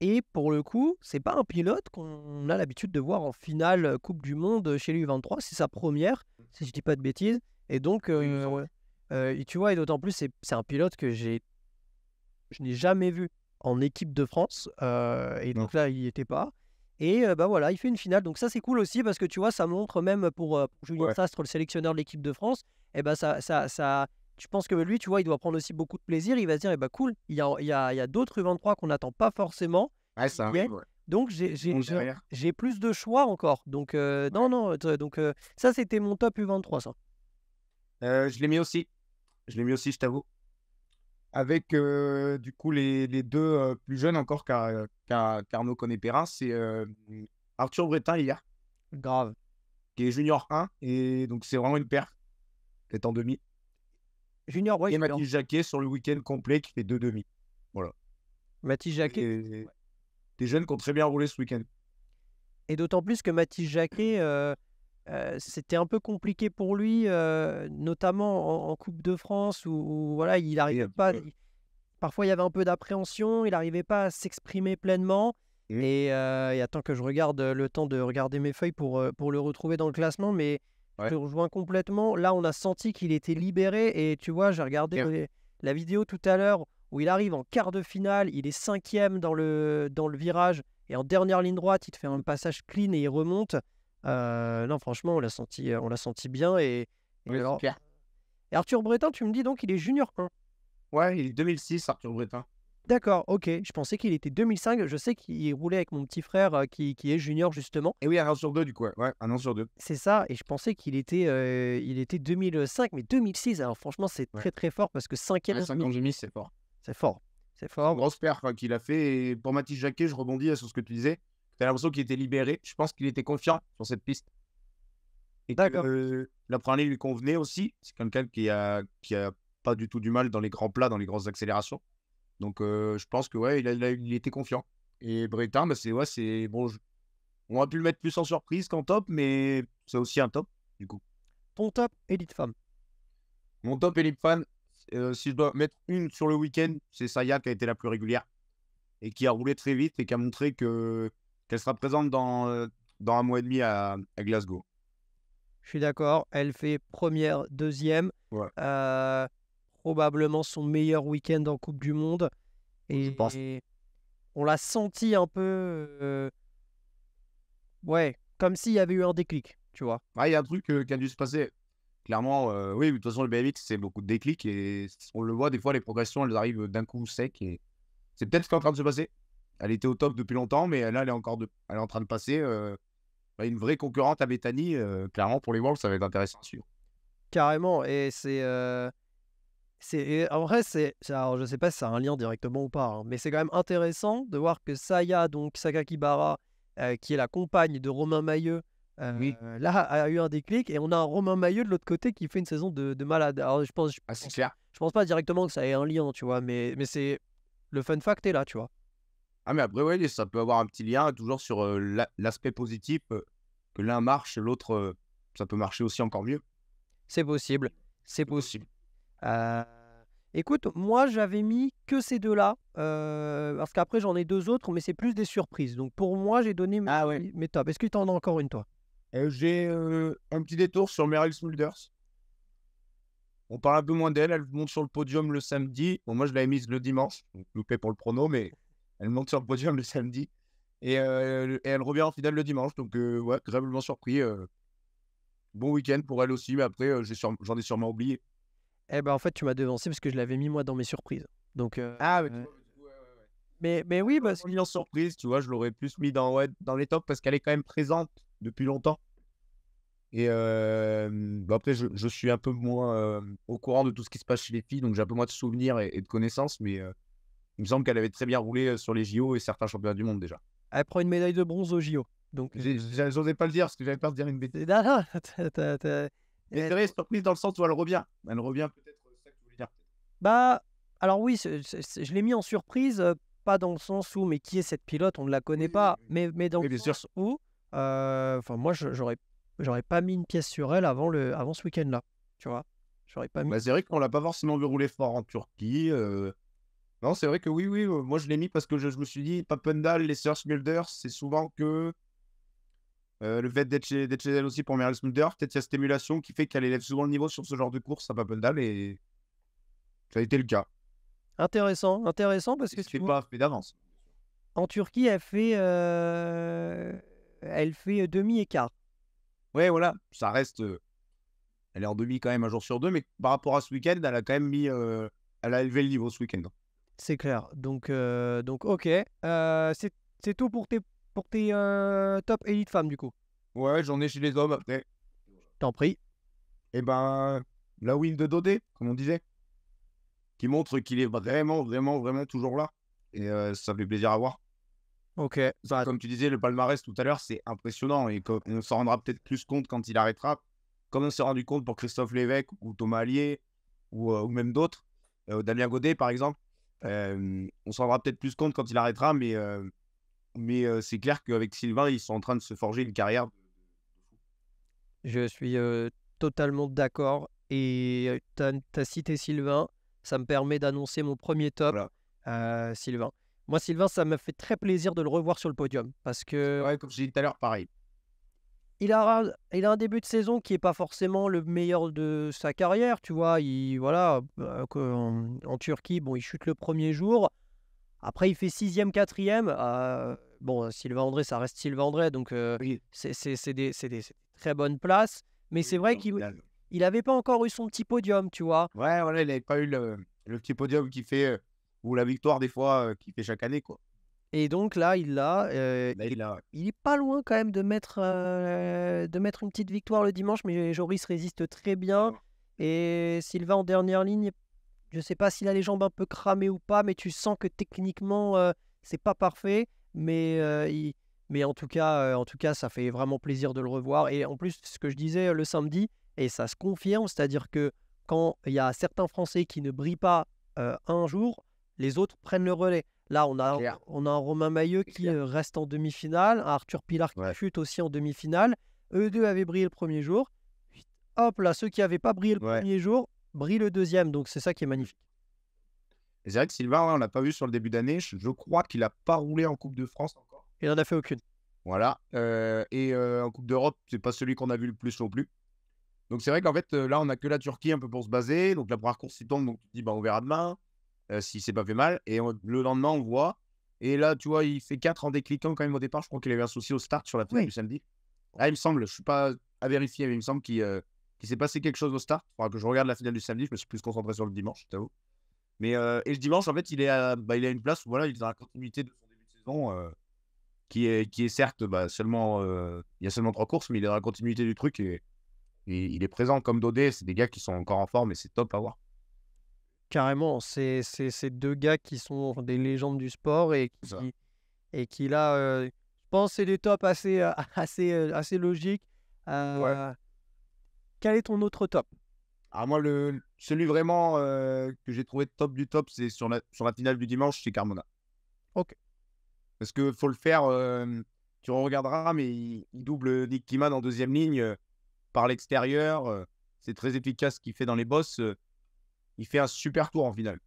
Et pour le coup, c'est pas un pilote qu'on a l'habitude de voir en finale euh, Coupe du Monde chez lui 23 C'est sa première, si je dis pas de bêtises. Et donc, tu vois, et d'autant plus, c'est un pilote que j'ai, je n'ai jamais vu en équipe de France. et donc là, il n'y était pas. Et bah voilà, il fait une finale. Donc ça, c'est cool aussi parce que tu vois, ça montre même pour, Julien Sastre, le sélectionneur de l'équipe de France, et eh ben bah, ça, ça, ça, je pense que lui, tu vois, il doit prendre aussi beaucoup de plaisir. Il va se dire, et eh bah, cool, il y a, il y a, y a d'autres U23 qu'on n'attend pas forcément. Donc j'ai, plus de choix encore. Donc non, non, donc ça, c'était mon top U23, ça. Euh, je l'ai mis aussi. Je l'ai mis aussi, je t'avoue avec euh, du coup les, deux euh, plus jeunes encore euh, qu'Arnaud connaît Perrin, c'est Arthur Bretin hier. Grave. Qui est junior 1, et donc c'est vraiment une paire, peut-être en demi. Junior, ouais. Et Mathis Jacquet sur le week-end complet qui fait deux demi. Voilà. Mathis Jacquet. Des jeunes qui ont très bien roulé ce week-end. Et d'autant plus que Mathis Jacquet, c'était un peu compliqué pour lui, notamment en, Coupe de France, où, voilà, il n'arrivait pas. parfois, il y avait un peu d'appréhension, il n'arrivait pas à s'exprimer pleinement. Mmh. Et, il et, attends que je regarde le temps de regarder mes feuilles pour, le retrouver dans le classement, mais je te rejoins complètement. Là, on a senti qu'il était libéré. Et tu vois, j'ai regardé la vidéo tout à l'heure où il arrive en quart de finale, il est cinquième dans le, dans le virage, et en dernière ligne droite, il te fait un passage clean et il remonte. Euh, non, franchement, on l'a senti, euh, on l'a senti bien. Et, Arthur Bretin, tu me dis donc, il est junior 1. Ouais, il est 2006, Arthur Bretin. D'accord, ok. Je pensais qu'il était 2005. Je sais qu'il roulait avec mon petit frère euh, qui, est junior, justement. Et oui, un an sur deux, du coup. Ouais, un an sur deux. C'est ça. Et je pensais qu'il était, il était 2005, mais 2006. Alors, franchement, c'est très, très fort parce que 5 e 5 ans demi, c'est fort. C'est fort. C'est fort. grosse perf qu'il a fait. Et pour Mathis Jacquet, je rebondis sur ce que tu disais. T'as l'impression qu'il était libéré. Je pense qu'il était confiant sur cette piste. Et que, euh, la première lui convenait aussi. C'est quelqu'un qui a, qui a pas du tout du mal dans les grands plats, dans les grosses accélérations. Donc euh, je pense que ouais, il, était confiant. Et Bretain, bah, c'est ouais, c'est bon. On a pu le mettre plus en surprise qu'en top, mais c'est aussi un top du coup. Ton top élite femme. Mon top élite femme, euh, si je dois mettre une sur le week-end, c'est Saya qui a été la plus régulière et qui a roulé très vite et qui a montré que qu'elle sera présente dans, euh, dans un mois et demi à, Glasgow. Je suis d'accord. Elle fait première, deuxième. Euh, probablement son meilleur week-end en Coupe du Monde. Je pense. on l'a senti un peu. Euh, ouais, comme s'il y avait eu un déclic, tu vois. Ah, il y a un truc qui a dû se passer. Clairement, oui, de toute façon, le BMX, c'est beaucoup de déclics. Et on le voit, des fois, les progressions, elles arrivent d'un coup sec. Et c'est peut-être ce qui est en train de se passer elle était au top depuis longtemps, mais là, elle est encore de... elle est en train de passer euh, bah, une vraie concurrente à Bethany. Euh, clairement, pour les Wolves, ça va être intéressant sûr. Carrément, et c'est. Euh, c'est en vrai, c'est, alors je sais pas si ça a un lien directement ou pas, hein, mais c'est quand même intéressant de voir que Saya, donc Sakakibara, qui est la compagne de Romain Mailleux, là a eu un déclic et on a un Romain Mailleux de l'autre côté qui fait une saison de, malade. Alors je pense, ah, je pense pas directement que ça ait un lien, tu vois, mais, mais c'est le fun fact est là, tu vois. Ah, mais après, oui, ça peut avoir un petit lien, hein, toujours sur l'aspect positif, que l'un marche, l'autre, ça peut marcher aussi encore mieux. C'est possible, c'est possible. écoute, moi, j'avais mis que ces deux-là, parce qu'après, j'en ai deux autres, mais c'est plus des surprises. Donc, pour moi, j'ai donné ah, mes, ah tops. Est-ce que tu en as encore une, toi J'ai un petit détour sur Meryl Smulders. On parle un peu moins d'elle, elle monte sur le podium le samedi. Bon, moi, je l'avais mise le dimanche, donc loupé pour le prono, mais elle monte sur le podium le samedi et, euh, elle revient en finale le dimanche. Donc, euh, ouais, agréablement surpris. Euh. bon week-end pour elle aussi, mais après, j'en ai, sûrement oublié. Eh ben, en fait, tu m'as devancé parce que je l'avais mis moi dans mes surprises. Donc, ah, mais, ouais, mais, oui, bah, c'est mis En surprise, tu vois, je l'aurais plus mis dans, dans les tops parce qu'elle est quand même présente depuis longtemps. Et bah, après, je, suis un peu moins au courant de tout ce qui se passe chez les filles, donc j'ai un peu moins de souvenirs et, de connaissances, mais il me semble qu'elle avait très bien roulé euh, sur les JO et certains championnats du monde déjà. Elle prend une médaille de bronze aux JO. Donc, euh, j'osais pas le dire parce que j'avais peur de dire une bêtise. Non, non, Mais c'est surprise dans le sens où elle revient. Elle revient peut-être, euh, ça que dire. Bah, alors oui, je l'ai mis en surprise, pas dans le sens où, mais qui est cette pilote On ne la connaît pas, mais, mais dans le sens où, enfin, moi, j'aurais, j'aurais pas mis une pièce sur elle avant, le, avant ce week-end-là, tu vois. J'aurais pas bah, mis. c'est vrai qu'on l'a pas forcément vu rouler fort en Turquie. Non, c'est vrai que oui, oui, euh, moi je l'ai mis parce que je, me suis dit, Papendal, les sœurs c'est souvent que euh, le fait d'être chez, elle aussi pour Meryl Smulder, peut-être il y a cette émulation qui fait qu'elle élève souvent le niveau sur ce genre de course à Papendal et ça a été le cas. Intéressant, intéressant parce que tu pas d'avance. En Turquie, elle fait, euh, elle fait demi-écart. Ouais, voilà, ça reste. Elle est en demi quand même un jour sur deux, mais par rapport à ce week-end, elle a quand même mis. Elle a élevé le niveau ce week-end. C'est clair. Donc, euh, donc ok. Euh, c'est, tout pour tes, pour tes euh, top élite femmes, du coup. Ouais, j'en ai chez les hommes après. T'en prie. Et eh ben, la win de Dodé, comme on disait, qui montre qu'il est vraiment, vraiment, vraiment toujours là. Et ça fait plaisir à voir. Ok. Ça, comme tu disais, le palmarès tout à l'heure, c'est impressionnant. Et on s'en rendra peut-être plus compte quand il arrêtera. Comme on s'est rendu compte pour Christophe Lévesque ou Thomas Allier ou, ou même d'autres. Damien Godet, par exemple on s'en rendra peut-être plus compte quand il arrêtera, mais, mais c'est clair qu'avec Sylvain, ils sont en train de se forger une carrière. Je suis totalement d'accord. Et tu as, cité Sylvain, ça me permet d'annoncer mon premier top, Sylvain. Moi, Sylvain, ça m'a fait très plaisir de le revoir sur le podium parce que. comme je disais tout à l'heure, pareil il a, il a un début de saison qui n'est pas forcément le meilleur de sa carrière, tu vois. Il, voilà, bah, en, Turquie, bon, il chute le premier jour. Après, il fait sixième, quatrième. Euh, bon, Sylvain André, ça reste Sylvain André, donc euh, c'est des, très bonnes places. Mais c'est vrai qu'il n'avait pas encore eu son petit podium, tu vois. Ouais, voilà, il n'avait pas eu le, le, petit podium qui fait, euh, ou la victoire des fois, qui fait chaque année, quoi. Et donc là, il l'a. il, est pas loin quand même de mettre, de mettre une petite victoire le dimanche, mais Joris résiste très bien. Et s'il va en dernière ligne, je sais pas s'il a les jambes un peu cramées ou pas, mais tu sens que techniquement, c'est pas parfait. Mais, mais en, tout cas, en tout cas, ça fait vraiment plaisir de le revoir. Et en plus, ce que je disais le samedi, et ça se confirme, c'est-à-dire que quand il y a certains Français qui ne brillent pas un jour, les autres prennent le relais. Là, on a, on a un Romain Maillot qui euh, reste en demi-finale, un hein, Arthur Pilar qui chute aussi en demi-finale. Eux deux avaient brillé le premier jour. Hop là, ceux qui n'avaient pas brillé le premier jour brillent le deuxième. Donc c'est ça qui est magnifique. C'est vrai que Sylvain, on l'a pas vu sur le début d'année. Je crois qu'il n'a pas roulé en Coupe de France encore. Il n'en a fait aucune. Voilà. Euh, et euh, en Coupe d'Europe, ce n'est pas celui qu'on a vu le plus non plus. Donc c'est vrai qu'en fait, là, on a que la Turquie un peu pour se baser. Donc la première course, il tombe, donc tu te dis, bah, on verra demain. Euh, si c'est pas fait mal. Et le lendemain, on voit. Et là, tu vois, il fait 4 en décliquant quand même au départ. Je crois qu'il avait un souci au start sur la finale du samedi. Ah, il me semble, je suis pas à vérifier, mais il me semble qu'il euh, s'est passé quelque chose au start. Il que je regarde la finale du samedi. Je me suis plus concentré sur le dimanche, je t'avoue. Mais euh, et le dimanche, en fait, il est à, bah, il une place où voilà, il est dans la continuité de son début de saison. Qui est, qui est certes bah, seulement il y a seulement trois courses mais il est dans la continuité du truc et, et il est présent comme Dodé c'est des gars qui sont encore en forme et c'est top à voir Carrément, c'est ces deux gars qui sont des légendes du sport et qui, et qui là, euh, je pense c'est des tops assez, euh, assez, euh, assez logiques. Quel est ton autre top Ah moi, le, celui vraiment que j'ai trouvé top du top, c'est sur la, sur la finale du dimanche, c'est Carmona. Ok. Parce que faut le faire, tu regarderas, mais il, double Nick Kiman en deuxième ligne par l'extérieur. c'est très efficace ce qu'il fait dans les bosses il fait un super tour en finale.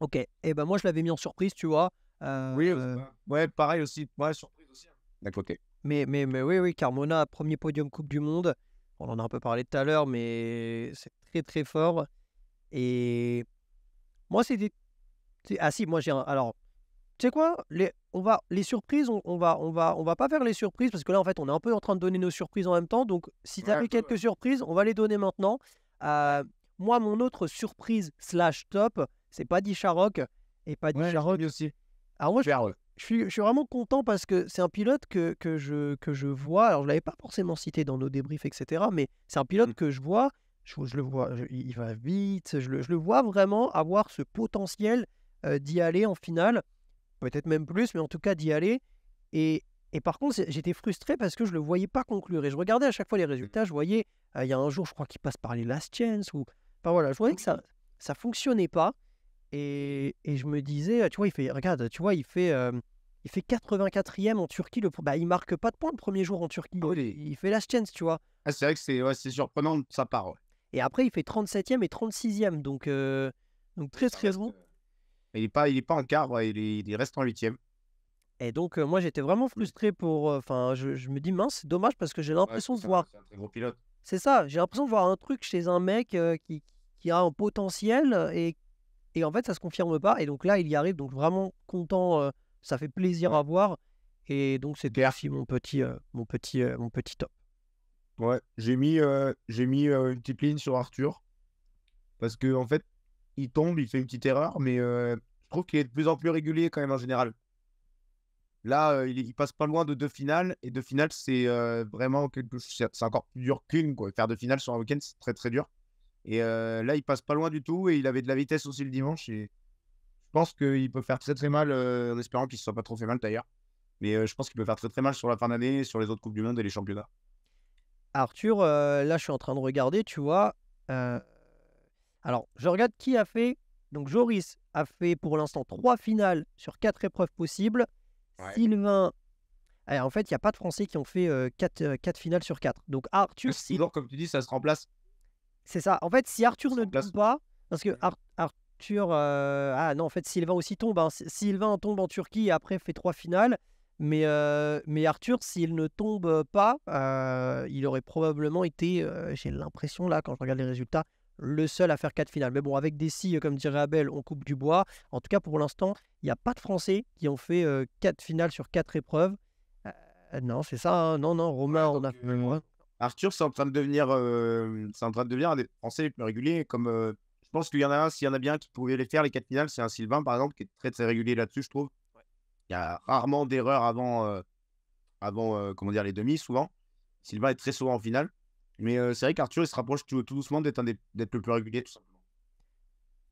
Ok, et eh ben moi je l'avais mis en surprise, tu vois. oui, euh, ouais, pareil aussi. Ouais, surprise aussi. Hein. D'accord, côté. Mais, mais, mais oui, oui, Carmona, premier podium Coupe du Monde. On en a un peu parlé tout à l'heure, mais c'est très très fort. Et moi, c'était. Ah si, moi j'ai un... Alors, tu sais quoi les... On va... Les surprises, on, va, on, va, on va pas faire les surprises parce que là, en fait, on est un peu en train de donner nos surprises en même temps. Donc, si tu as eu quelques surprises, on va les donner maintenant. Euh, moi, mon autre surprise slash top, c'est pas charrock et pas ouais, aussi. Alors moi, je, suis, vraiment content parce que c'est un pilote que, je, que je vois. Alors, je ne l'avais pas forcément cité dans nos débriefs, etc. Mais c'est un pilote mm. que je vois. Je, le vois, il va vite. Je le, vois vraiment avoir ce potentiel euh, d'y aller en finale. Peut-être même plus, mais en tout cas d'y aller. Et, par contre, j'étais frustré parce que je ne le voyais pas conclure. Et je regardais à chaque fois les mm. résultats. Je voyais, euh, il y a un jour, je crois qu'il passe par les Last Chance ou voilà, je voyais que ça mmh ça fonctionnait pas. Et, et, je me disais, ah, tu vois, il fait, regarde, tu vois, il fait, il fait 84e en Turquie. Le, bah, il marque pas de points le premier jour en Turquie. Ah il fait la chance, tu vois. Ah, c'est vrai que c'est ouais, surprenant sa part. Et après, il fait 37e et 36e. Donc, donc très, très bon. Euh, il est pas, il est pas en quart, ouais, il, il, reste en 8e. Et donc, moi, j'étais vraiment frustré pour. Enfin, je, je, me dis, mince, c'est dommage parce que j'ai l'impression de voir. un gros pilote. C'est ça, j'ai l'impression de voir un truc chez un mec qui, qui a un potentiel et, en fait ça se confirme pas. Et donc là, il y arrive, donc vraiment content, ça fait plaisir à voir. Et donc c'est aussi mon petit, mon petit, mon petit top. Ouais, j'ai mis, j'ai mis une petite ligne sur Arthur parce que en fait, il tombe, il fait une petite erreur, mais je trouve qu'il est de plus en plus régulier quand même en général. Là, il, passe pas loin de deux finales. Et deux finales, c'est vraiment quelque chose. C'est encore plus dur qu'une. Quoi. Faire deux finales sur un week-end, c'est très très dur. Et là, il passe pas loin du tout et il avait de la vitesse aussi le dimanche. Et je pense qu'il peut faire très très mal, en espérant qu'il ne se soit pas trop fait mal d'ailleurs. Mais je pense qu'il peut faire très très mal sur la fin d'année, sur les autres Coupes du Monde et les championnats. Arthur, là, je suis en train de regarder, tu vois. Alors, je regarde qui a fait. Donc, Joris a fait pour l'instant trois finales sur quatre épreuves possibles. Sylvain alors, eh, en fait, il n'y a pas de Français qui ont fait 4 quatre, finales sur quatre. Donc Arthur. alors comme tu dis, ça se remplace c'est ça. En fait, si Arthur ne tombe pas, parce que Arthur. Euh, ah non, en fait, Sylvain aussi tombe. Hein. Sylvain tombe en Turquie et après fait trois finales. Mais, euh, mais Arthur, s'il ne tombe pas, euh, il aurait probablement été, j'ai l'impression là, quand je regarde les résultats, le seul à faire quatre finales. Mais bon, avec des scies, comme dirait Abel, on coupe du bois. En tout cas, pour l'instant, il n'y a pas de Français qui ont fait quatre finales sur quatre épreuves. non, c'est ça. Hein. Non, non, Romain, on a fait. Arthur, c'est en train de devenir, euh, c'est en train de devenir un des Français les plus réguliers. Comme euh, je pense qu'il y en a un, s'il y en a bien qui pouvait les faire les quatre finales, c'est un Sylvain par exemple qui est très très régulier là-dessus, je trouve. Il y a rarement d'erreurs avant, euh, avant comment dire les demi souvent. Sylvain est très souvent en finale, mais c'est vrai qu'Arthur il se rapproche tout, doucement d'être d'être le plus régulier tout simplement.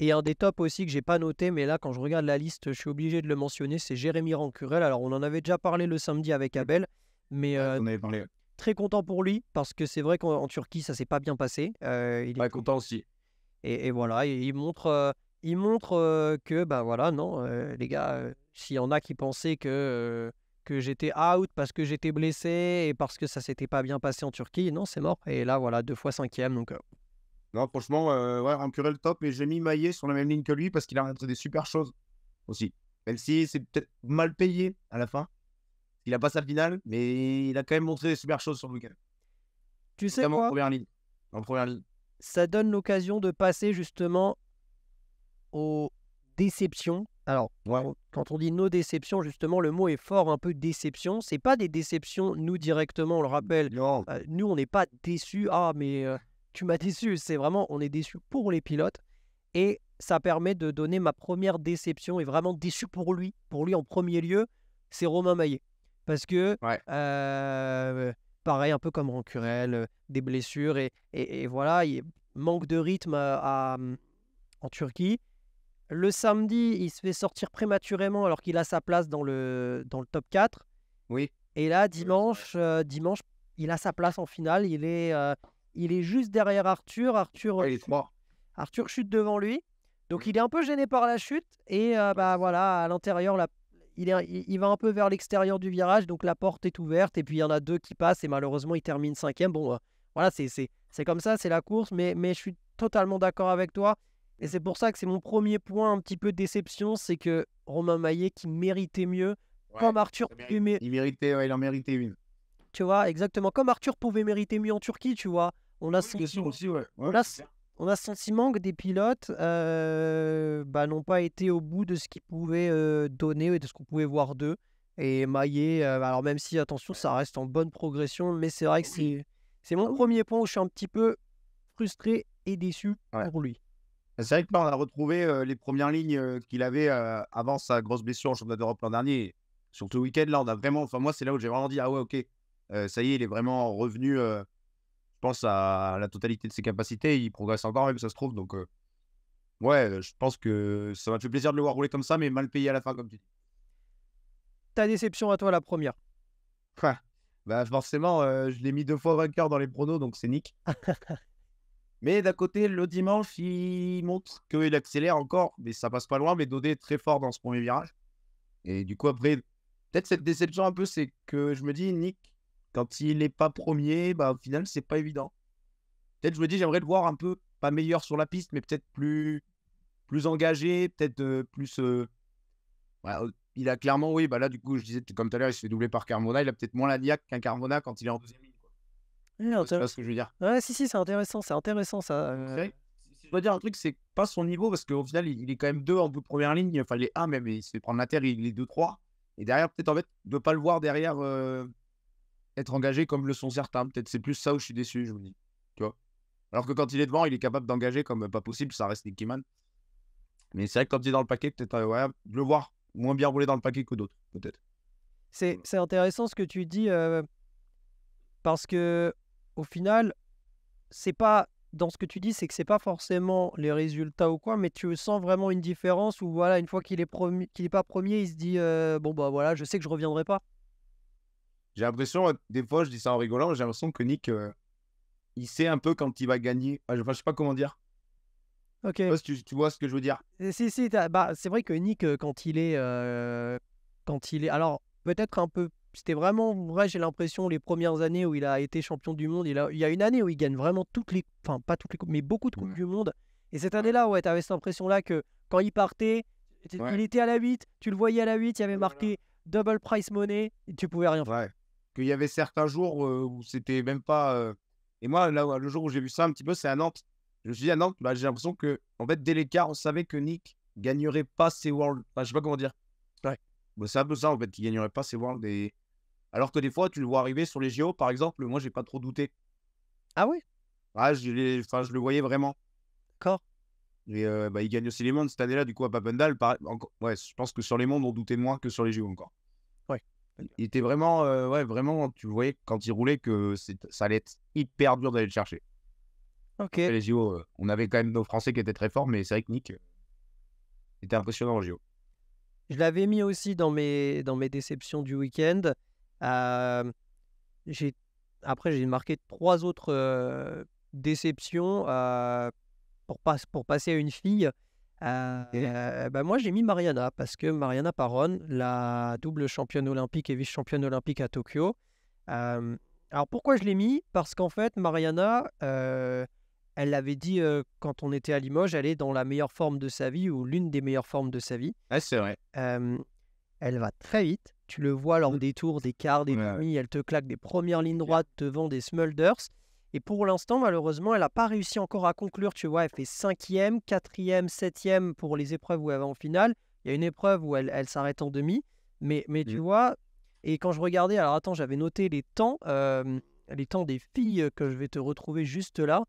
Et un des tops aussi que j'ai pas noté, mais là quand je regarde la liste, je suis obligé de le mentionner, c'est Jérémy Rancurel. Alors on en avait déjà parlé le samedi avec mmh. Abel, mais on avait parlé très content pour lui parce que c'est vrai qu'en Turquie, ça s'est pas bien passé. Euh, il est content aussi. Et, voilà, il, montre, euh, il montre euh, que, ben bah, voilà, non, les gars, s'il y en a qui pensaient que, que j'étais out parce que j'étais blessé et parce que ça s'était pas bien passé en Turquie, non, c'est mort. Et là, voilà, deux fois cinquième. Donc, Non, franchement, ouais, un purel le top. Et j'ai mis Maillet sur la même ligne que lui parce qu'il a rentré des super choses aussi. Même si c'est peut-être mal payé à la fin. Il a pas sa finale, mais il a quand même montré des super choses sur le week Tu sais quoi en première ligne. Ça donne l'occasion de passer justement aux déceptions. Alors, quand on dit nos déceptions, justement, le mot est fort, un peu déception. C'est pas des déceptions, nous directement, on le rappelle. Euh, nous, on n'est pas déçus. Ah, mais euh, tu m'as déçu. C'est vraiment, on est déçus pour les pilotes. Et ça permet de donner ma première déception et vraiment déçu pour lui, pour lui en premier lieu, c'est Romain Maillet. Parce que, pareil, un peu comme Rancurel, des blessures et, et, voilà, il manque de rythme à, mmh, en Turquie. Le samedi, il se fait sortir prématurément alors qu'il a sa place dans le, dans le top 4. Oui. Et là, dimanche, dimanche, il a sa place en finale. Il est, il est juste derrière Arthur. Arthur, il est Arthur chute devant lui. Donc mmh. il est un peu gêné par la chute. Et bah, voilà, à l'intérieur, la il, va un peu vers l'extérieur du virage, donc la porte est ouverte, et puis il y en a deux qui passent, et malheureusement, il termine cinquième. Bon, euh, voilà, c'est comme ça, c'est la course, mais, je suis totalement d'accord avec toi. Et c'est pour ça que c'est mon premier point un petit peu déception, c'est que Romain Maillet, qui méritait mieux, comme Arthur il méritait, il, il en méritait une. Tu vois, exactement, comme Arthur pouvait mériter mieux en Turquie, tu vois. On a, on a le sentiment que des pilotes euh, bah, n'ont pas été au bout de ce qu'ils pouvaient euh, donner et de ce qu'on pouvait voir d'eux. Et Maillet, euh, alors même si, attention, ça reste en bonne progression, mais c'est vrai que c'est, mon ah premier point où je suis un petit peu frustré et déçu pour lui. C'est vrai que on a retrouvé les premières lignes qu'il avait avant sa grosse blessure au championnat d'Europe l'an dernier. Surtout le week-end, là, on a vraiment. Enfin, moi, c'est là où j'ai vraiment dit Ah ouais, ok, ça y est, il est vraiment revenu pense, à la totalité de ses capacités. Il progresse encore, même, ça se trouve. Donc, euh, ouais, euh, je pense que ça m'a fait plaisir de le voir rouler comme ça, mais mal payé à la fin, comme tu dis. Ta déception à toi, la première Bah forcément, euh, je l'ai mis deux fois vainqueur dans les pronos, donc c'est nick. mais d'un côté, le dimanche, il montre qu'il accélère encore, mais ça passe pas loin. Mais Dodé est très fort dans ce premier virage. Et du coup, après, peut-être cette déception un peu, c'est que je me dis, Nick, quand il n'est pas premier, bah, au final, c'est pas évident. Peut-être, je me dis, j'aimerais le voir un peu, pas meilleur sur la piste, mais peut-être plus, plus engagé, peut-être euh, plus. Euh, bah, il a clairement, oui, bah là, du coup, je disais, comme tout à l'heure, il se fait doubler par Carmona, il a peut-être moins la niaque qu'un Carmona quand il est en deuxième ligne. C'est pas ce que je veux dire. Ouais, si, si, c'est intéressant, c'est intéressant ça. Euh. Je dois dire un truc, c'est pas son niveau, parce qu'au final, il, est quand même deux en bout de première ligne, enfin, il est un même, il se fait prendre la terre, il est deux, trois. Et derrière, peut-être en fait, de ne pas le voir derrière, être engagé comme le sont certains. Peut-être c'est plus ça où je suis déçu, je vous dis. Tu vois Alors que quand il est devant, il est capable d'engager comme euh, pas possible, ça reste Nicky Mais c'est vrai que quand il est dans le paquet, peut-être euh, le voir moins bien rouler dans le paquet que d'autres, peut-être. C'est, intéressant ce que tu dis euh, parce que au final, c'est pas dans ce que tu dis, c'est que c'est pas forcément les résultats ou quoi, mais tu sens vraiment une différence où voilà, une fois qu'il est qu'il est pas premier, il se dit bon bah voilà, je sais que je reviendrai pas. J'ai l'impression, euh, des fois, je dis ça en rigolant, j'ai l'impression que Nick, euh, il sait un peu quand il va gagner. Ah, enfin, je, ne sais pas comment dire. Ok. tu, vois ce que je veux dire. Euh, si, si, bah, c'est vrai que Nick, quand il est. quand il est. Alors, peut-être un peu. C'était vraiment vrai, j'ai l'impression, les premières années où il a été champion du monde. Il, il y a une année où il gagne vraiment toutes les. Enfin, pas toutes les coupes, mais beaucoup de coupes du monde. Et cette année-là, ouais, avais cette impression-là que quand il partait, il était à la 8, tu le voyais à la 8, il y avait marqué double price money, Tu tu pouvais rien faire qu'il y avait certains jours où c'était même pas. Et moi, là, le jour où j'ai vu ça un petit peu, c'est à Nantes. Je me suis dit à Nantes, bah, j'ai l'impression que, en fait, dès l'écart, on savait que Nick gagnerait pas ses Worlds. Enfin, je sais pas comment dire. Ouais. Bah, c'est un peu ça, en fait, qu'il gagnerait pas ses Worlds. Alors que des fois, tu le vois arriver sur les JO, par exemple, moi, j'ai pas trop douté. Ah oui ah, je, je le voyais vraiment. D'accord. Et bah, il gagne aussi les mondes cette année-là, du coup, à Papendal. Ouais, je pense que sur les mondes, on doutait moins que sur les JO encore il était vraiment, euh, ouais, vraiment, tu voyais quand il roulait que ça allait être hyper dur d'aller le chercher. Ok. les euh, on avait quand même nos Français qui étaient très forts, mais c'est vrai que Nick euh, était impressionnant au JO. Je l'avais mis aussi dans mes, dans mes déceptions du week-end. après, j'ai marqué trois autres déceptions pour, pour passer à une fille. Euh, bah, moi, j'ai mis Mariana parce que Mariana Paron, la double championne olympique et vice-championne olympique à Tokyo. Euh, alors pourquoi je l'ai mis Parce qu'en fait, Mariana, euh, elle l'avait dit euh, quand on était à Limoges, elle est dans la meilleure forme de sa vie ou l'une des meilleures formes de sa vie. Ah, c'est vrai. elle va très vite. Tu le vois lors mmh. des tours, des quarts, des demi, elle te claque des premières lignes droites devant des Smulders. Et pour l'instant, malheureusement, elle n'a pas réussi encore à conclure. Tu vois, elle fait cinquième, quatrième, septième pour les épreuves où elle va en finale. Il y a une épreuve où elle, s'arrête en demi. Mais, mais mmh. tu vois, et quand je regardais, alors attends, j'avais noté les temps, les temps des filles que je vais te retrouver juste là.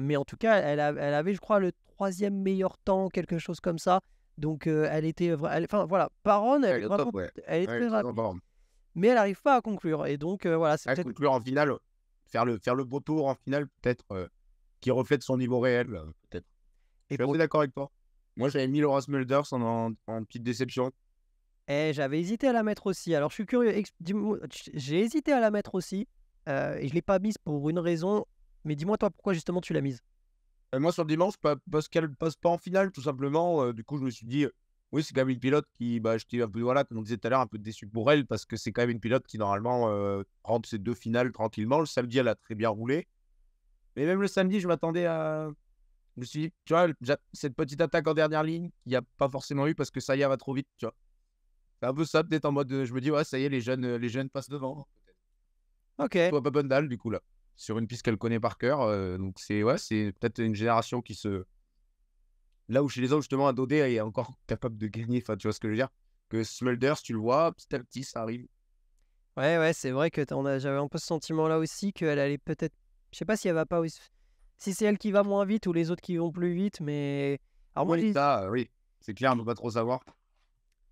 mais en tout cas, elle, elle, avait, je crois, le troisième meilleur temps, quelque chose comme ça. Donc, elle était. Enfin, voilà, par elle, elle, est, vraiment, très rapide. Mais elle n'arrive pas à conclure. Et donc, voilà. c'est Elle conclure en finale faire le, faire le beau tour en finale, peut-être, euh, qui reflète son niveau réel, euh, peut-être. Et Je suis d'accord avec toi. Moi, j'avais mis Laura Smulders en, en, petite déception. Et eh, j'avais hésité à la mettre aussi. Alors, je suis curieux. J'ai hésité à la mettre aussi. Euh, et je ne l'ai pas mise pour une raison. Mais dis-moi, toi, pourquoi justement tu l'as mise Moi, sur le dimanche, parce qu'elle ne passe pas en finale, tout simplement. du coup, je me suis dit, oui, c'est quand même une pilote qui, bah, un voilà, comme on disait tout à l'heure, un peu déçu pour elle parce que c'est quand même une pilote qui, normalement, euh, rentre ses deux finales tranquillement. Le samedi, elle a très bien roulé. Mais même le samedi, je m'attendais à. Je me suis dit, tu vois, cette petite attaque en dernière ligne, il n'y a pas forcément eu parce que ça y va trop vite, tu vois. C'est un peu ça, peut-être en mode, euh, je me dis, ouais, ça y est, les jeunes, euh, les jeunes passent devant. Ok. Toi, dalle, du coup, là, sur une piste qu'elle connaît par cœur. donc, c'est ouais, peut-être une génération qui se Là où chez les autres, justement, adodé est encore capable de gagner. Enfin, tu vois ce que je veux dire Que Smulders, tu le vois, petit à petit, ça arrive. Ouais, ouais, c'est vrai que j'avais un peu ce sentiment-là aussi qu'elle allait peut-être. Je sais pas si elle va pas. Si c'est elle qui va moins vite ou les autres qui vont plus vite, mais. Alors, oui, c'est clair, on ne peut pas trop savoir.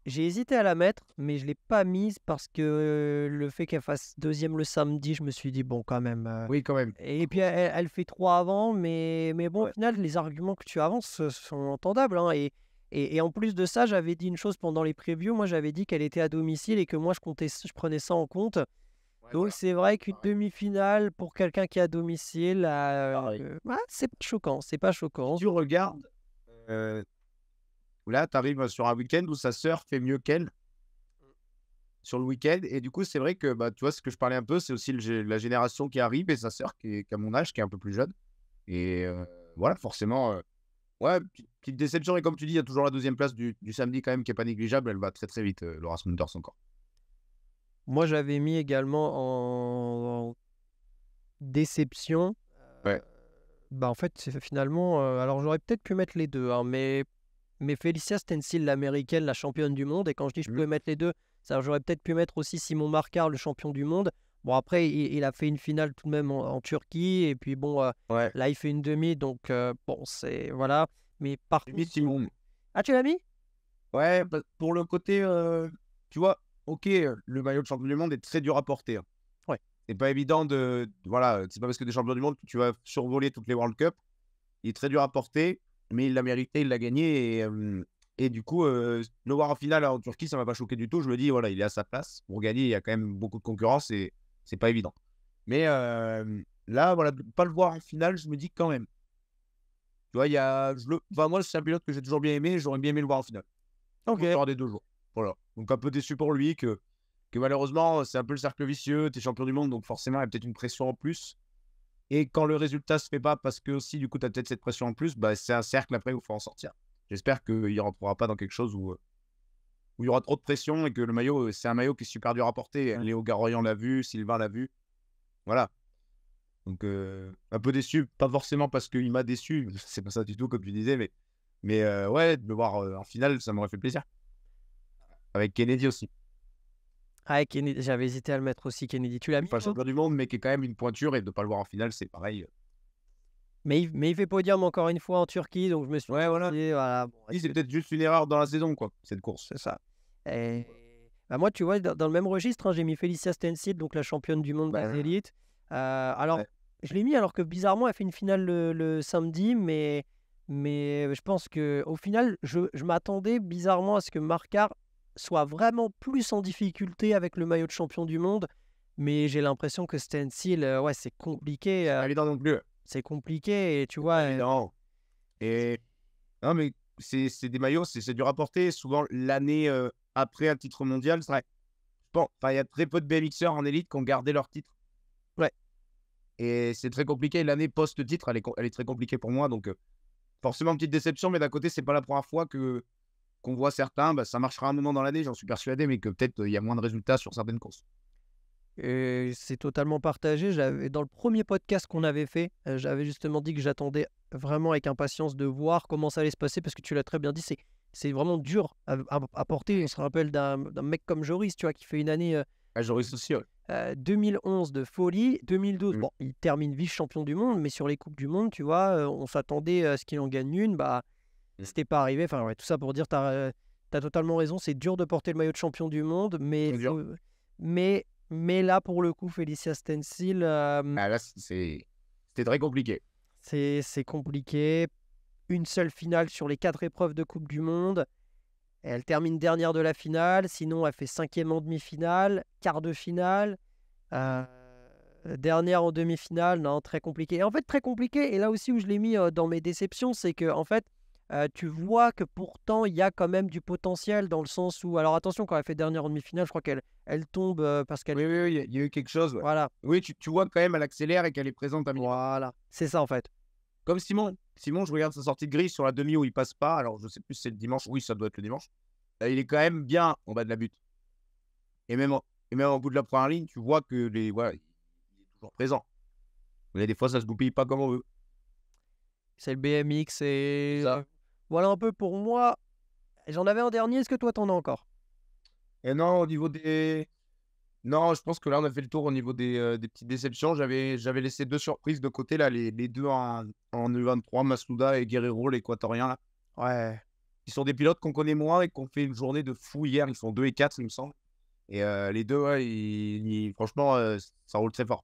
J'ai hésité à la mettre, mais je ne l'ai pas mise parce que le fait qu'elle fasse deuxième le samedi, je me suis dit, bon, quand même. Oui, quand même. Et puis, elle, fait trois avant, mais, mais bon, au final, les arguments que tu avances sont entendables. Hein, et, et, en plus de ça, j'avais dit une chose pendant les previews. Moi, j'avais dit qu'elle était à domicile et que moi, je, comptais, je prenais ça en compte. Donc, c'est vrai qu'une demi-finale pour quelqu'un qui est à domicile, c'est euh, euh, bah, choquant. C'est pas choquant. Si tu regardes là, tu arrives euh, sur un week-end où sa sœur fait mieux qu'elle sur le week-end. Et du coup, c'est vrai que, bah, tu vois, ce que je parlais un peu, c'est aussi la génération qui arrive et sa sœur qui, est, qui mon âge, qui est un peu plus jeune. Et euh, voilà, forcément, euh, ouais, petite, déception. Et comme tu dis, il y a toujours la deuxième place du, samedi quand même qui n'est pas négligeable. Elle va très très vite, Laura Saunders encore. Moi, j'avais mis également en, déception. Ouais. Bah, en fait, finalement, alors j'aurais peut-être pu mettre les deux, hein, mais mais Felicia Stencil, l'américaine, la championne du monde. Et quand je dis je peux mettre les deux, ça j'aurais peut-être pu mettre aussi Simon Marcard, le champion du monde. Bon, après, il, a fait une finale tout de même en, Turquie. Et puis, bon, euh, là, il fait une demi. Donc, euh, bon, c'est. Voilà. Mais par contre. Simon. Ah, tu l'as mis Ouais, bah, pour le côté. Euh, tu vois, ok, le maillot de champion du monde est très dur à porter. Hein. Ouais. C'est pas évident de. Voilà, c'est pas parce que es champion du monde que tu vas survoler toutes les World Cup. Il est très dur à porter mais il l'a mérité, il l'a gagné. Et, du coup, le voir en finale en Turquie, ça ne m'a pas choqué du tout. Je me dis, voilà, il est à sa place. Pour gagner, il y a quand même beaucoup de concurrence et c'est pas évident. Mais là, voilà, pas le voir en finale, je me dis quand même. Tu vois, il y a. le... moi, c'est un pilote que j'ai toujours bien aimé. J'aurais bien aimé le voir en finale. Ok. Au des deux jours. Voilà. Donc, un peu déçu pour lui que, que malheureusement, c'est un peu le cercle vicieux. Tu es champion du monde, donc forcément, il y a peut-être une pression en plus. Et quand le résultat se fait pas, parce que aussi, du coup, tu as peut-être cette pression en plus, bah, c'est un cercle après où il faut en sortir. J'espère qu'il ne rentrera pas dans quelque chose où, euh, où il y aura trop de pression et que le maillot, euh, c'est un maillot qui est super dur à porter. Léo Garoyan l'a vu, Sylvain l'a vu. Voilà. Donc, euh, un peu déçu, pas forcément parce qu'il m'a déçu, c'est pas ça du tout, comme tu disais, mais, mais ouais, de le voir en finale, ça m'aurait fait plaisir. Avec Kennedy aussi j'avais hésité à le mettre aussi, Kennedy. Tu l'as mis Pas champion du monde, mais qui est quand même une pointure et de ne pas le voir en finale, c'est pareil. Mais il, mais il fait podium encore une fois en Turquie, donc je me suis voilà. voilà. c'est peut-être juste une erreur dans la saison, quoi, cette course. C'est ça. Et... Bah, moi, tu vois, dans, le même registre, hein, j'ai mis Felicia Stensit, donc la championne du monde des élites. Euh, alors, je l'ai mis alors que bizarrement, elle fait une finale le, samedi, mais, mais je pense que au final, je, je m'attendais bizarrement à ce que Marcard soit vraiment plus en difficulté avec le maillot de champion du monde. Mais j'ai l'impression que Stencil, euh, ouais, c'est compliqué. Euh, dans non plus. C'est compliqué, et tu vois. Euh, non. Et non, mais c'est des maillots, c'est du rapporté. Souvent, l'année euh, après un titre mondial, c'est vrai. Bon, il y a très peu de BMXers en élite qui ont gardé leur titre. Ouais. Et c'est très compliqué. L'année post-titre, elle est, très compliquée pour moi. Donc, forcément, petite déception. Mais d'un côté, c'est pas la première fois que qu'on voit certains, bah, ça marchera un moment dans l'année, j'en suis persuadé, mais que peut-être euh, il y a moins de résultats sur certaines courses. C'est totalement partagé. J'avais Dans le premier podcast qu'on avait fait, euh, j'avais justement dit que j'attendais vraiment avec impatience de voir comment ça allait se passer, parce que tu l'as très bien dit, c'est vraiment dur à, porter. On se rappelle d'un mec comme Joris, tu vois, qui fait une année... Euh, ah, Joris aussi, 2011 de folie, 2012, mm. bon, il termine vice-champion du monde, mais sur les Coupes du Monde, tu vois, on s'attendait à ce qu'il en gagne une, bah c'était pas arrivé. Enfin, tout ça pour dire, tu as, euh, totalement raison. C'est dur de porter le maillot de champion du monde, mais, euh, mais, mais là, pour le coup, Felicia Stencil. Euh, ah, là, c'était très compliqué. C'est compliqué. Une seule finale sur les quatre épreuves de Coupe du Monde. Elle termine dernière de la finale, sinon elle fait cinquième en demi-finale, quart de finale, dernière en demi-finale, non, très compliqué. en fait, très compliqué, et là aussi où je l'ai mis dans mes déceptions, c'est que en fait, tu vois que pourtant il y a quand même du potentiel dans le sens où, alors attention, quand elle fait dernière en demi-finale, je crois qu'elle elle tombe parce qu'elle. Oui, oui, oui, il y a eu quelque chose. Voilà. Oui, tu, tu, vois quand même, elle accélère et qu'elle est présente à Voilà, c'est ça en fait. Comme Simon. Simon, je regarde sa sortie de grille sur la demi où il passe pas. Alors je sais plus si c'est le dimanche. Oui, ça doit être le dimanche. il est quand même bien en bas de la butte. Et même, et même au bout de la première ligne, tu vois que les, voilà, est toujours présent. Mais des fois, ça se goupille pas comme on veut. C'est le BMX et. Ça. Voilà un peu pour moi. J'en avais un dernier. Est-ce que toi, t'en as encore Et eh non, au niveau des. Non, je pense que là, on a fait le tour au niveau des, euh, petites déceptions. J'avais, laissé deux surprises de côté, là, les, deux en, en E23, Masuda et Guerrero, l'équatorien. Là. Ouais. Ils sont des pilotes qu'on connaît moins et qu'on fait une journée de fou hier. Ils sont 2 et 4, il me semble. Et euh, les deux, franchement, euh, ça roule très fort.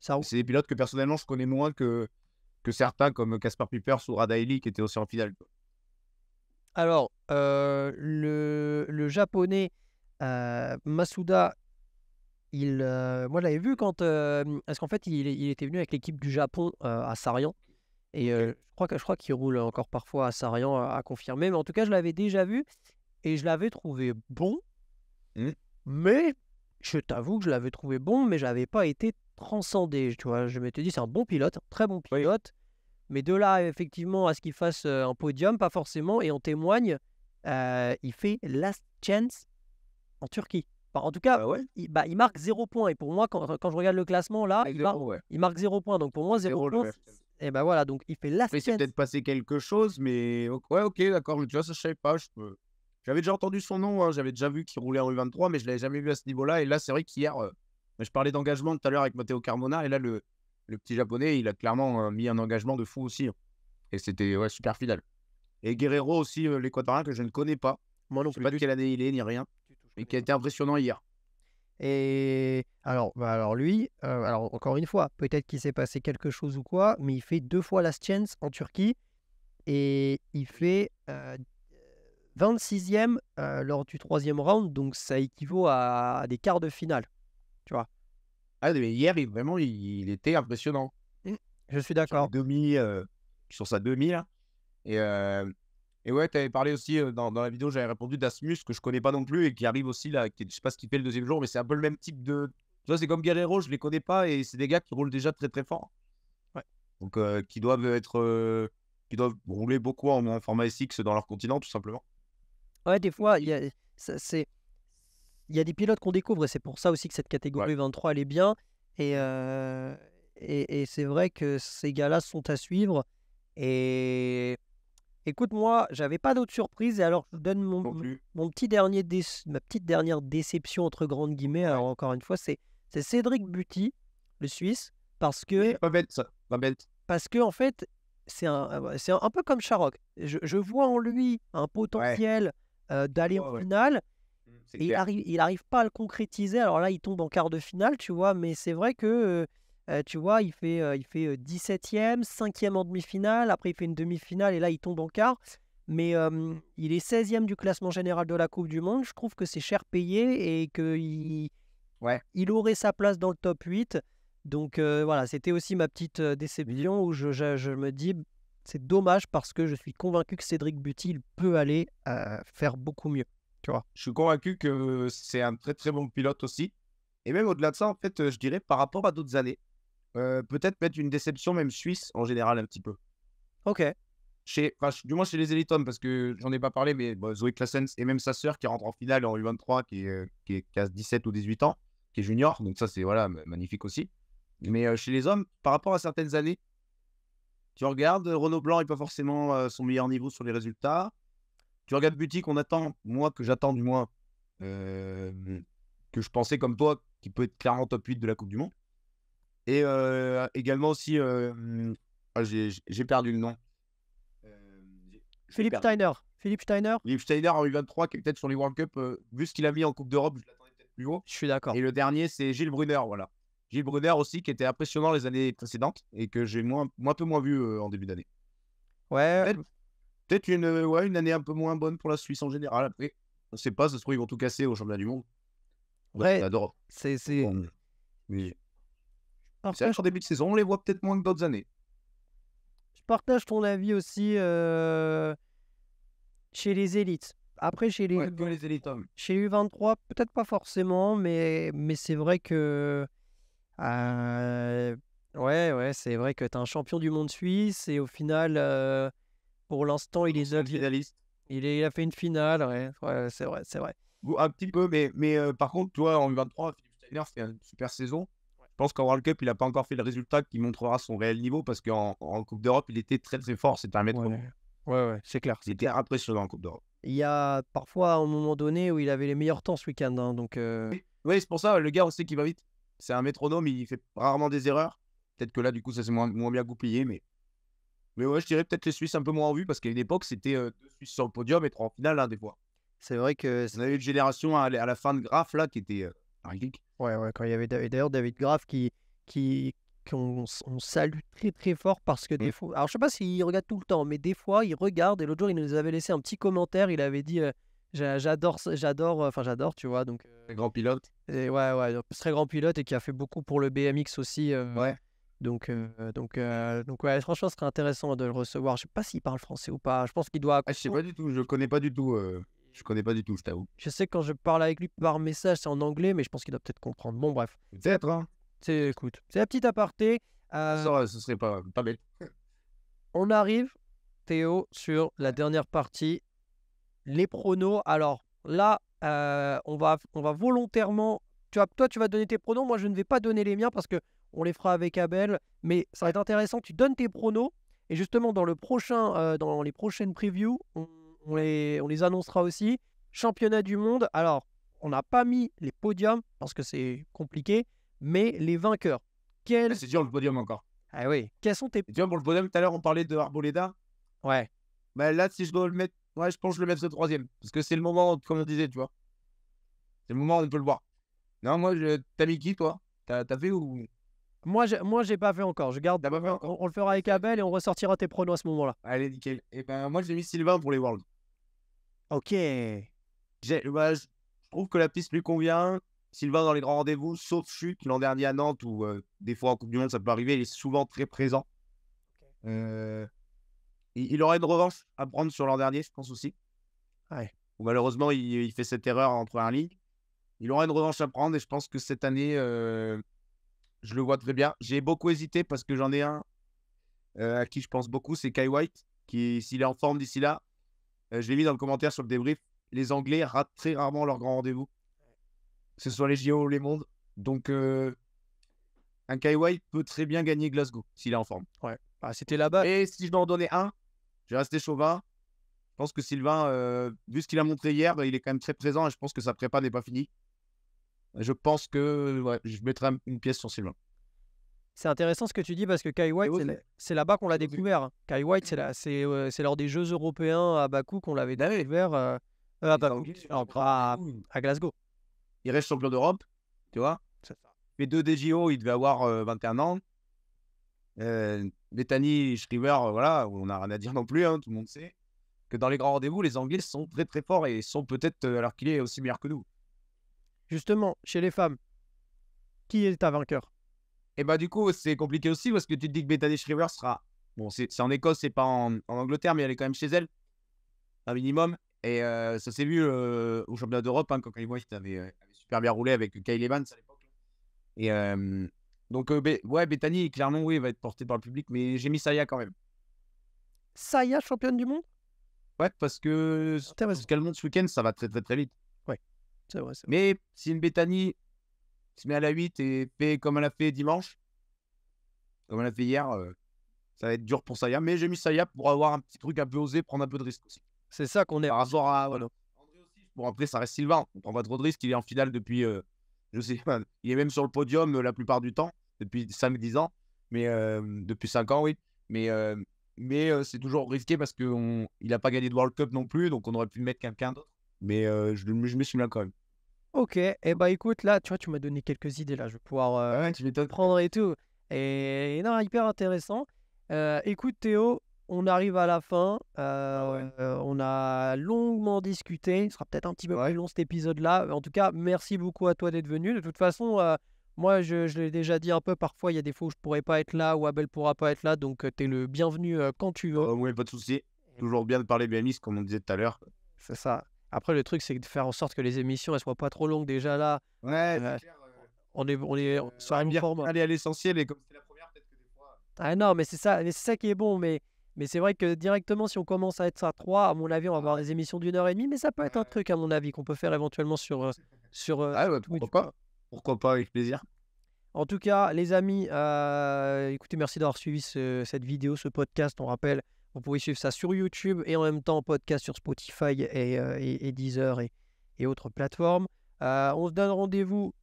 Ça C'est des pilotes que personnellement, je connais moins que, que certains, comme Caspar Piper ou Radaeli, qui était aussi en finale. Alors, euh, le, japonais euh, Masuda, il, euh, je moi l'avais vu quand. parce qu'en fait, il, était venu avec l'équipe du Japon à Sarian. Et je crois, que, je crois qu'il roule encore parfois à Sarian à, confirmer. Mais en tout cas, je l'avais déjà vu et je l'avais trouvé bon. Mmh. Mais je t'avoue que je l'avais trouvé bon, mais je n'avais pas été transcendé. Tu vois, je m'étais dit, c'est un bon pilote, très bon pilote. Mais de là, effectivement, à ce qu'il fasse un podium, pas forcément, et on témoigne, il fait last chance en Turquie. en tout cas, ah bah, il, marque 0 points. Et pour moi, quand, je regarde le classement, là, ah, il, marque, il marque 0 points. Donc pour moi, 0 points. Et ben voilà, donc il fait last chance. Il peut-être passé quelque chose, mais ouais, ok, d'accord. Tu vois, ça, je savais pas. J'avais déjà entendu son nom, hein. j'avais déjà vu qu'il roulait en U23, mais je l'avais jamais vu à ce niveau-là. Et là, c'est vrai qu'hier, je parlais d'engagement tout à l'heure avec Matteo Carmona, et là, le, le petit japonais, il a clairement euh, mis un engagement de fou aussi. Hein. Et c'était super final. Et Guerrero aussi, euh, l'équatorien que je ne connais pas. Moi non Je sais pas de quelle année il est, ni rien. Mais qui a été impressionnant hier. Et alors, bah, alors lui, euh, alors encore une fois, peut-être qu'il s'est passé quelque chose ou quoi, mais il fait deux fois la Chance en Turquie et il fait 26e lors du troisième round, donc ça équivaut à des quarts de finale. Tu vois, ah, mais hier, vraiment, il, était impressionnant. Mmh, je suis d'accord. Euh, sur sa demi, là. Et, euh, et ouais, tu avais parlé aussi euh, dans, dans, la vidéo, j'avais répondu d'Asmus, que je connais pas non plus, et qui arrive aussi, là, qui, je sais pas ce qu'il fait le deuxième jour, mais c'est un peu le même type de. Tu vois, c'est comme Guerrero, je les connais pas, et c'est des gars qui roulent déjà très très fort. Ouais. Donc, qui doivent être. qui doivent rouler beaucoup en, format SX dans leur continent, tout simplement. Ouais, des fois, y a... c'est il y a des pilotes qu'on découvre et c'est pour ça aussi que cette catégorie 23 elle est bien. Euh, et, et, c'est vrai que ces gars-là sont à suivre. Et écoute-moi, j'avais pas d'autres surprises. Et alors, je donne mon, mon petit dernier ma petite dernière déception, entre grandes guillemets. Alors, encore une fois, c'est Cédric Buti le Suisse, parce que. Pas Parce que, en fait, c'est un, euh, c'est un, peu comme Sharok Je, vois en lui un potentiel euh, d'aller en finale. Il arrive, il arrive pas à le concrétiser. Alors là, il tombe en quart de finale, tu vois, mais c'est vrai que, tu vois, il fait, il fait 17e, 5e en demi-finale, après il fait une demi-finale et là, il tombe en quart. Mais il est 16e du classement général de la Coupe du Monde. Je trouve que c'est cher payé et qu'il il aurait sa place dans le top 8. Donc voilà, c'était aussi ma petite déception où je, me dis, c'est dommage parce que je suis convaincu que Cédric Buty, peut aller faire beaucoup mieux je suis convaincu que c'est un très très bon pilote aussi. Et même au-delà de ça, en fait, euh, je dirais par rapport à d'autres années, euh, peut-être mettre une déception même suisse en général un petit peu. Ok. Chez, du moins chez les élites parce que j'en ai pas parlé, mais Zoé Klassens et même sa sœur qui rentre en finale en U23, qui, est, euh, qui, a 17 ou 18 ans, qui est junior, donc ça c'est voilà, magnifique aussi. Mais chez les hommes, par rapport à certaines années, tu regardes, Renault Blanc n'est pas forcément son meilleur niveau sur les résultats. Tu regardes Butik, on attend, moi que j'attends du moins, euh, que je pensais comme toi, qui peut être clairement top 8 de la Coupe du Monde. Et euh, également aussi, euh, ah, j'ai perdu le nom. Philippe Steiner. Philippe Steiner. Philippe Steiner en U23, qui est peut-être sur les World Cup, vu ce qu'il a mis en Coupe d'Europe, je l'attendais peut-être plus haut. Je suis d'accord. Et le dernier, c'est Gilles Brunner, voilà. Gilles Brunner aussi, qui était impressionnant les années précédentes et que j'ai moins, un peu moins vu en début d'année. Ouais. Peut-être une, euh, ouais, une année un peu moins bonne pour la Suisse en général. Après, on ne sait pas, ça se trouve, ils vont tout casser au championnat du monde. Ouais, j'adore. C'est. Bon, oui. en début de saison, on les voit peut-être moins que d'autres années. Je partage ton avis aussi euh, chez les élites. Après, chez les, ouais, les élites, hein. chez U23, peut-être pas forcément, mais, mais c'est vrai que. Euh, ouais, ouais, c'est vrai que tu un champion du monde suisse et au final. Pour l'instant, il est seul finaliste. Il, est, il a fait une finale, c'est vrai, c'est vrai. un petit peu, mais, mais euh, par contre, toi, en 23 Philippe Steiner, fait une super saison. Je pense qu'en World Cup, il n'a pas encore fait le résultat qui montrera son réel niveau parce qu'en en Coupe d'Europe, il était très très fort. C'était un métronome. Ouais, ouais, c'est clair. C'était impressionnant en Coupe d'Europe. Il y a parfois un moment donné où il avait les meilleurs temps ce week-end. Hein, donc, euh, Oui, c'est pour ça, le gars, on sait qu'il va vite. C'est un métronome, il fait rarement des erreurs. Peut-être que là, du coup, ça s'est moins, moins bien goupillé, mais mais ouais, je dirais peut-être les Suisses un peu moins en vue parce qu'à une époque, c'était euh, deux Suisses sur le podium et trois en finale, là, hein, des fois. C'est vrai que. ça avait une génération à, la fin de Graf là qui était. Euh, ouais, ouais, quand il y avait d'ailleurs David Graf qui, qui, qu'on on salue très très fort parce que des mm. fois, alors je sais pas s'il regarde tout le temps, mais des fois il regarde et l'autre jour il nous avait laissé un petit commentaire, il avait dit euh, j'adore, j'adore, enfin j'adore, tu vois donc. grand pilote. ouais ouais, très grand pilote et qui a fait beaucoup pour le BMX aussi. ouais. Donc, euh, donc, euh, donc franchement, ce serait intéressant de le recevoir. Je sais pas s'il parle français ou pas. Je pense qu'il doit. Ah, je sais pas du tout. Euh, je connais pas du tout. je connais pas du tout, je Je sais que quand je parle avec lui par message, c'est en anglais, mais je pense qu'il doit peut-être comprendre. Bon, bref. Peut-être. C'est hein. écoute, c'est la petite aparté. Ça, ce serait pas pas On arrive, Théo, sur la dernière partie, les pronos. Alors là, on va on va volontairement. Tu toi, tu vas donner tes pronos. Moi, je ne vais pas donner les miens parce que on les fera avec Abel. Mais ça va être intéressant tu donnes tes pronos. Et justement, dans, le prochain, euh, dans les prochaines previews, on, les, on les annoncera aussi. Championnat du monde. Alors, on n'a pas mis les podiums parce que c'est compliqué, mais les vainqueurs. Quel... Ah, c'est dur le podium encore. Ah oui. Quels sont tes. Tu vois, pour le podium, tout à l'heure, on parlait de Arboleda. Ouais. Bah là, si je dois le mettre. Ouais, je pense que je le mettre ce troisième. Parce que c'est le moment, comme on disait, tu vois. C'est le moment de on peut le voir. Non, moi, je... t'as mis qui, toi T'as fait ou moi, je, moi, j'ai pas fait encore. Je garde. on, le fera avec Abel et on ressortira tes pronos à ce moment-là. Allez, nickel. Et eh ben, moi, j'ai mis Sylvain pour les Worlds. Ok. je trouve que la piste lui convient. Sylvain dans les grands rendez-vous, sauf chute l'an dernier à Nantes où euh, des fois en Coupe du Monde ça peut arriver. Il est souvent très présent. Euh, il, il, aurait une revanche à prendre sur l'an dernier, je pense aussi. Ouais. malheureusement il, fait cette erreur en première ligue. Il aura une revanche à prendre et je pense que cette année. Euh, je le vois très bien. J'ai beaucoup hésité parce que j'en ai un euh, à qui je pense beaucoup, c'est Kai White, qui, s'il est en forme d'ici là, euh, je l'ai mis dans le commentaire sur le débrief, les Anglais ratent très rarement leur grand rendez-vous, que ce soit les JO ou les mondes. Donc, euh, un Kai White peut très bien gagner Glasgow s'il est en forme. Ouais, ah, c'était là-bas. Et si je dois en donner un, je vais rester chauvin. Je pense que Sylvain, vu ce qu'il a montré hier, bah, il est quand même très présent et je pense que sa prépa n'est pas finie. Je pense que je mettrai une pièce sur Sylvain. C'est intéressant ce que tu dis parce que Kai White, c'est là-bas qu'on l'a découvert. Kai White, mmh. euh, c'est lors des Jeux européens à Bakou qu'on l'avait ben découvert. Euh, euh à, Glasgow. Il reste champion d'Europe, tu vois. Les deux DJO, il devait avoir 21 euh, ans. Bethany, Schriever, voilà, on n'a rien à dire non plus, hein, tout le monde sait que dans les grands rendez-vous, les Anglais sont très très forts et sont peut-être, alors qu'il est aussi meilleur que nous justement, chez les femmes, qui est ta vainqueur Et eh bah, ben, du coup, c'est compliqué aussi parce que tu te dis que Bethany Shriver sera. Bon, c'est en Écosse, c'est pas en, Angleterre, mais elle est quand même chez elle, un minimum. Et euh, ça s'est vu euh, au championnat d'Europe, hein, quand Kylie avait, euh, avait, super bien roulé avec Kyle Evans à l'époque. Et donc, ouais, Bethany, clairement, oui, va être portée par le public, mais j'ai mis Saya quand même. Saya, championne du monde Ouais, parce que parce le monde ce week-end, ça va très très vite. Mais si une Bétanie se met à la 8 et fait comme elle a fait dimanche, comme elle a fait hier, euh, ça va être dur pour Saya. Mais j'ai mis Saya pour avoir un petit truc un peu osé, prendre un peu de risque aussi. C'est ça qu'on est. Par rapport à. aussi. Bon, après, ça reste Sylvain. On prend pas trop de risques. Il est en finale depuis. Euh, je sais Il est même sur le podium euh, la plupart du temps, depuis 5-10 ans. Mais depuis 5 ans, oui. Mais mais c'est toujours risqué parce qu'il n'a pas gagné de World Cup non plus, donc on aurait pu mettre quelqu'un d'autre. Mais euh, je, me suis là quand même. Ok, et eh bah écoute, là, tu vois, tu m'as donné quelques idées, là, je vais pouvoir euh, prendre et tout. Et, non, hyper intéressant. Euh, écoute, Théo, on arrive à la fin. Ah on a longuement discuté. Ce sera peut-être un petit peu plus long cet épisode-là. En tout cas, merci beaucoup à toi d'être venu. De toute façon, moi, je, l'ai déjà dit un peu. Parfois, il y a des fois où je pourrais pas être là ou Abel pourra pas être là. Donc, tu es le bienvenu quand tu veux. oui, pas de souci. Toujours bien de parler BMX, comme on disait tout à l'heure. C'est ça. Après, le truc, c'est de faire en sorte que les émissions, elles soient pas trop longues déjà là. Ouais, euh, euh, on est, on est euh, sur une forme. Aller à l'essentiel et comme la première, peut-être que Ah non, mais c'est ça, c'est ça qui est bon, mais. Mais c'est vrai que directement, si on commence à être à 3, à mon avis, on va avoir des émissions d'une heure et demie, mais ça peut être un truc, à mon avis, qu'on peut faire éventuellement sur. sur ah pourquoi, pas. pourquoi pas, avec plaisir. En tout cas, les amis, écoutez, merci d'avoir suivi cette vidéo, ce podcast. On rappelle vous pouvez suivre ça sur YouTube et en même temps podcast sur Spotify et, euh, et, Deezer et, et, autres plateformes. Euh, on se donne rendez-vous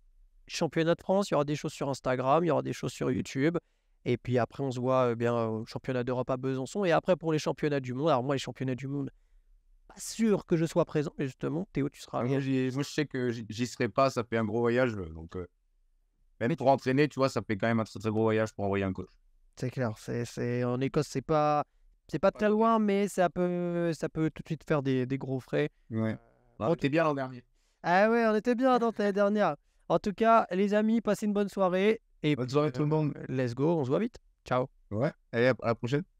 championnat de France. Il y aura des choses sur Instagram, il y aura des choses sur YouTube. Et puis après, on se voit euh, bien au championnat d'Europe à Besançon. Et après, pour les championnats du monde. Alors, moi, les championnats du monde, pas sûr que je sois présent. Mais justement, Théo, tu seras. Moi, je sais que j'y serai pas. Ça fait un gros voyage. Donc, même pour entraîner, tu vois, ça fait quand même un très, très gros voyage pour envoyer un coach. C'est clair. C'est, en Écosse, c'est pas. C'est pas très loin, mais ça peut, ça peut tout de suite faire des, gros frais. Ouais. Euh, bah, on était bien l'an dernier. Ah ouais, on était bien dans l'année dernière. En tout cas, les amis, passez une bonne soirée. Et bonne soirée tout le euh, monde. Let's go, on se voit vite. Ciao. Ouais, et à la prochaine.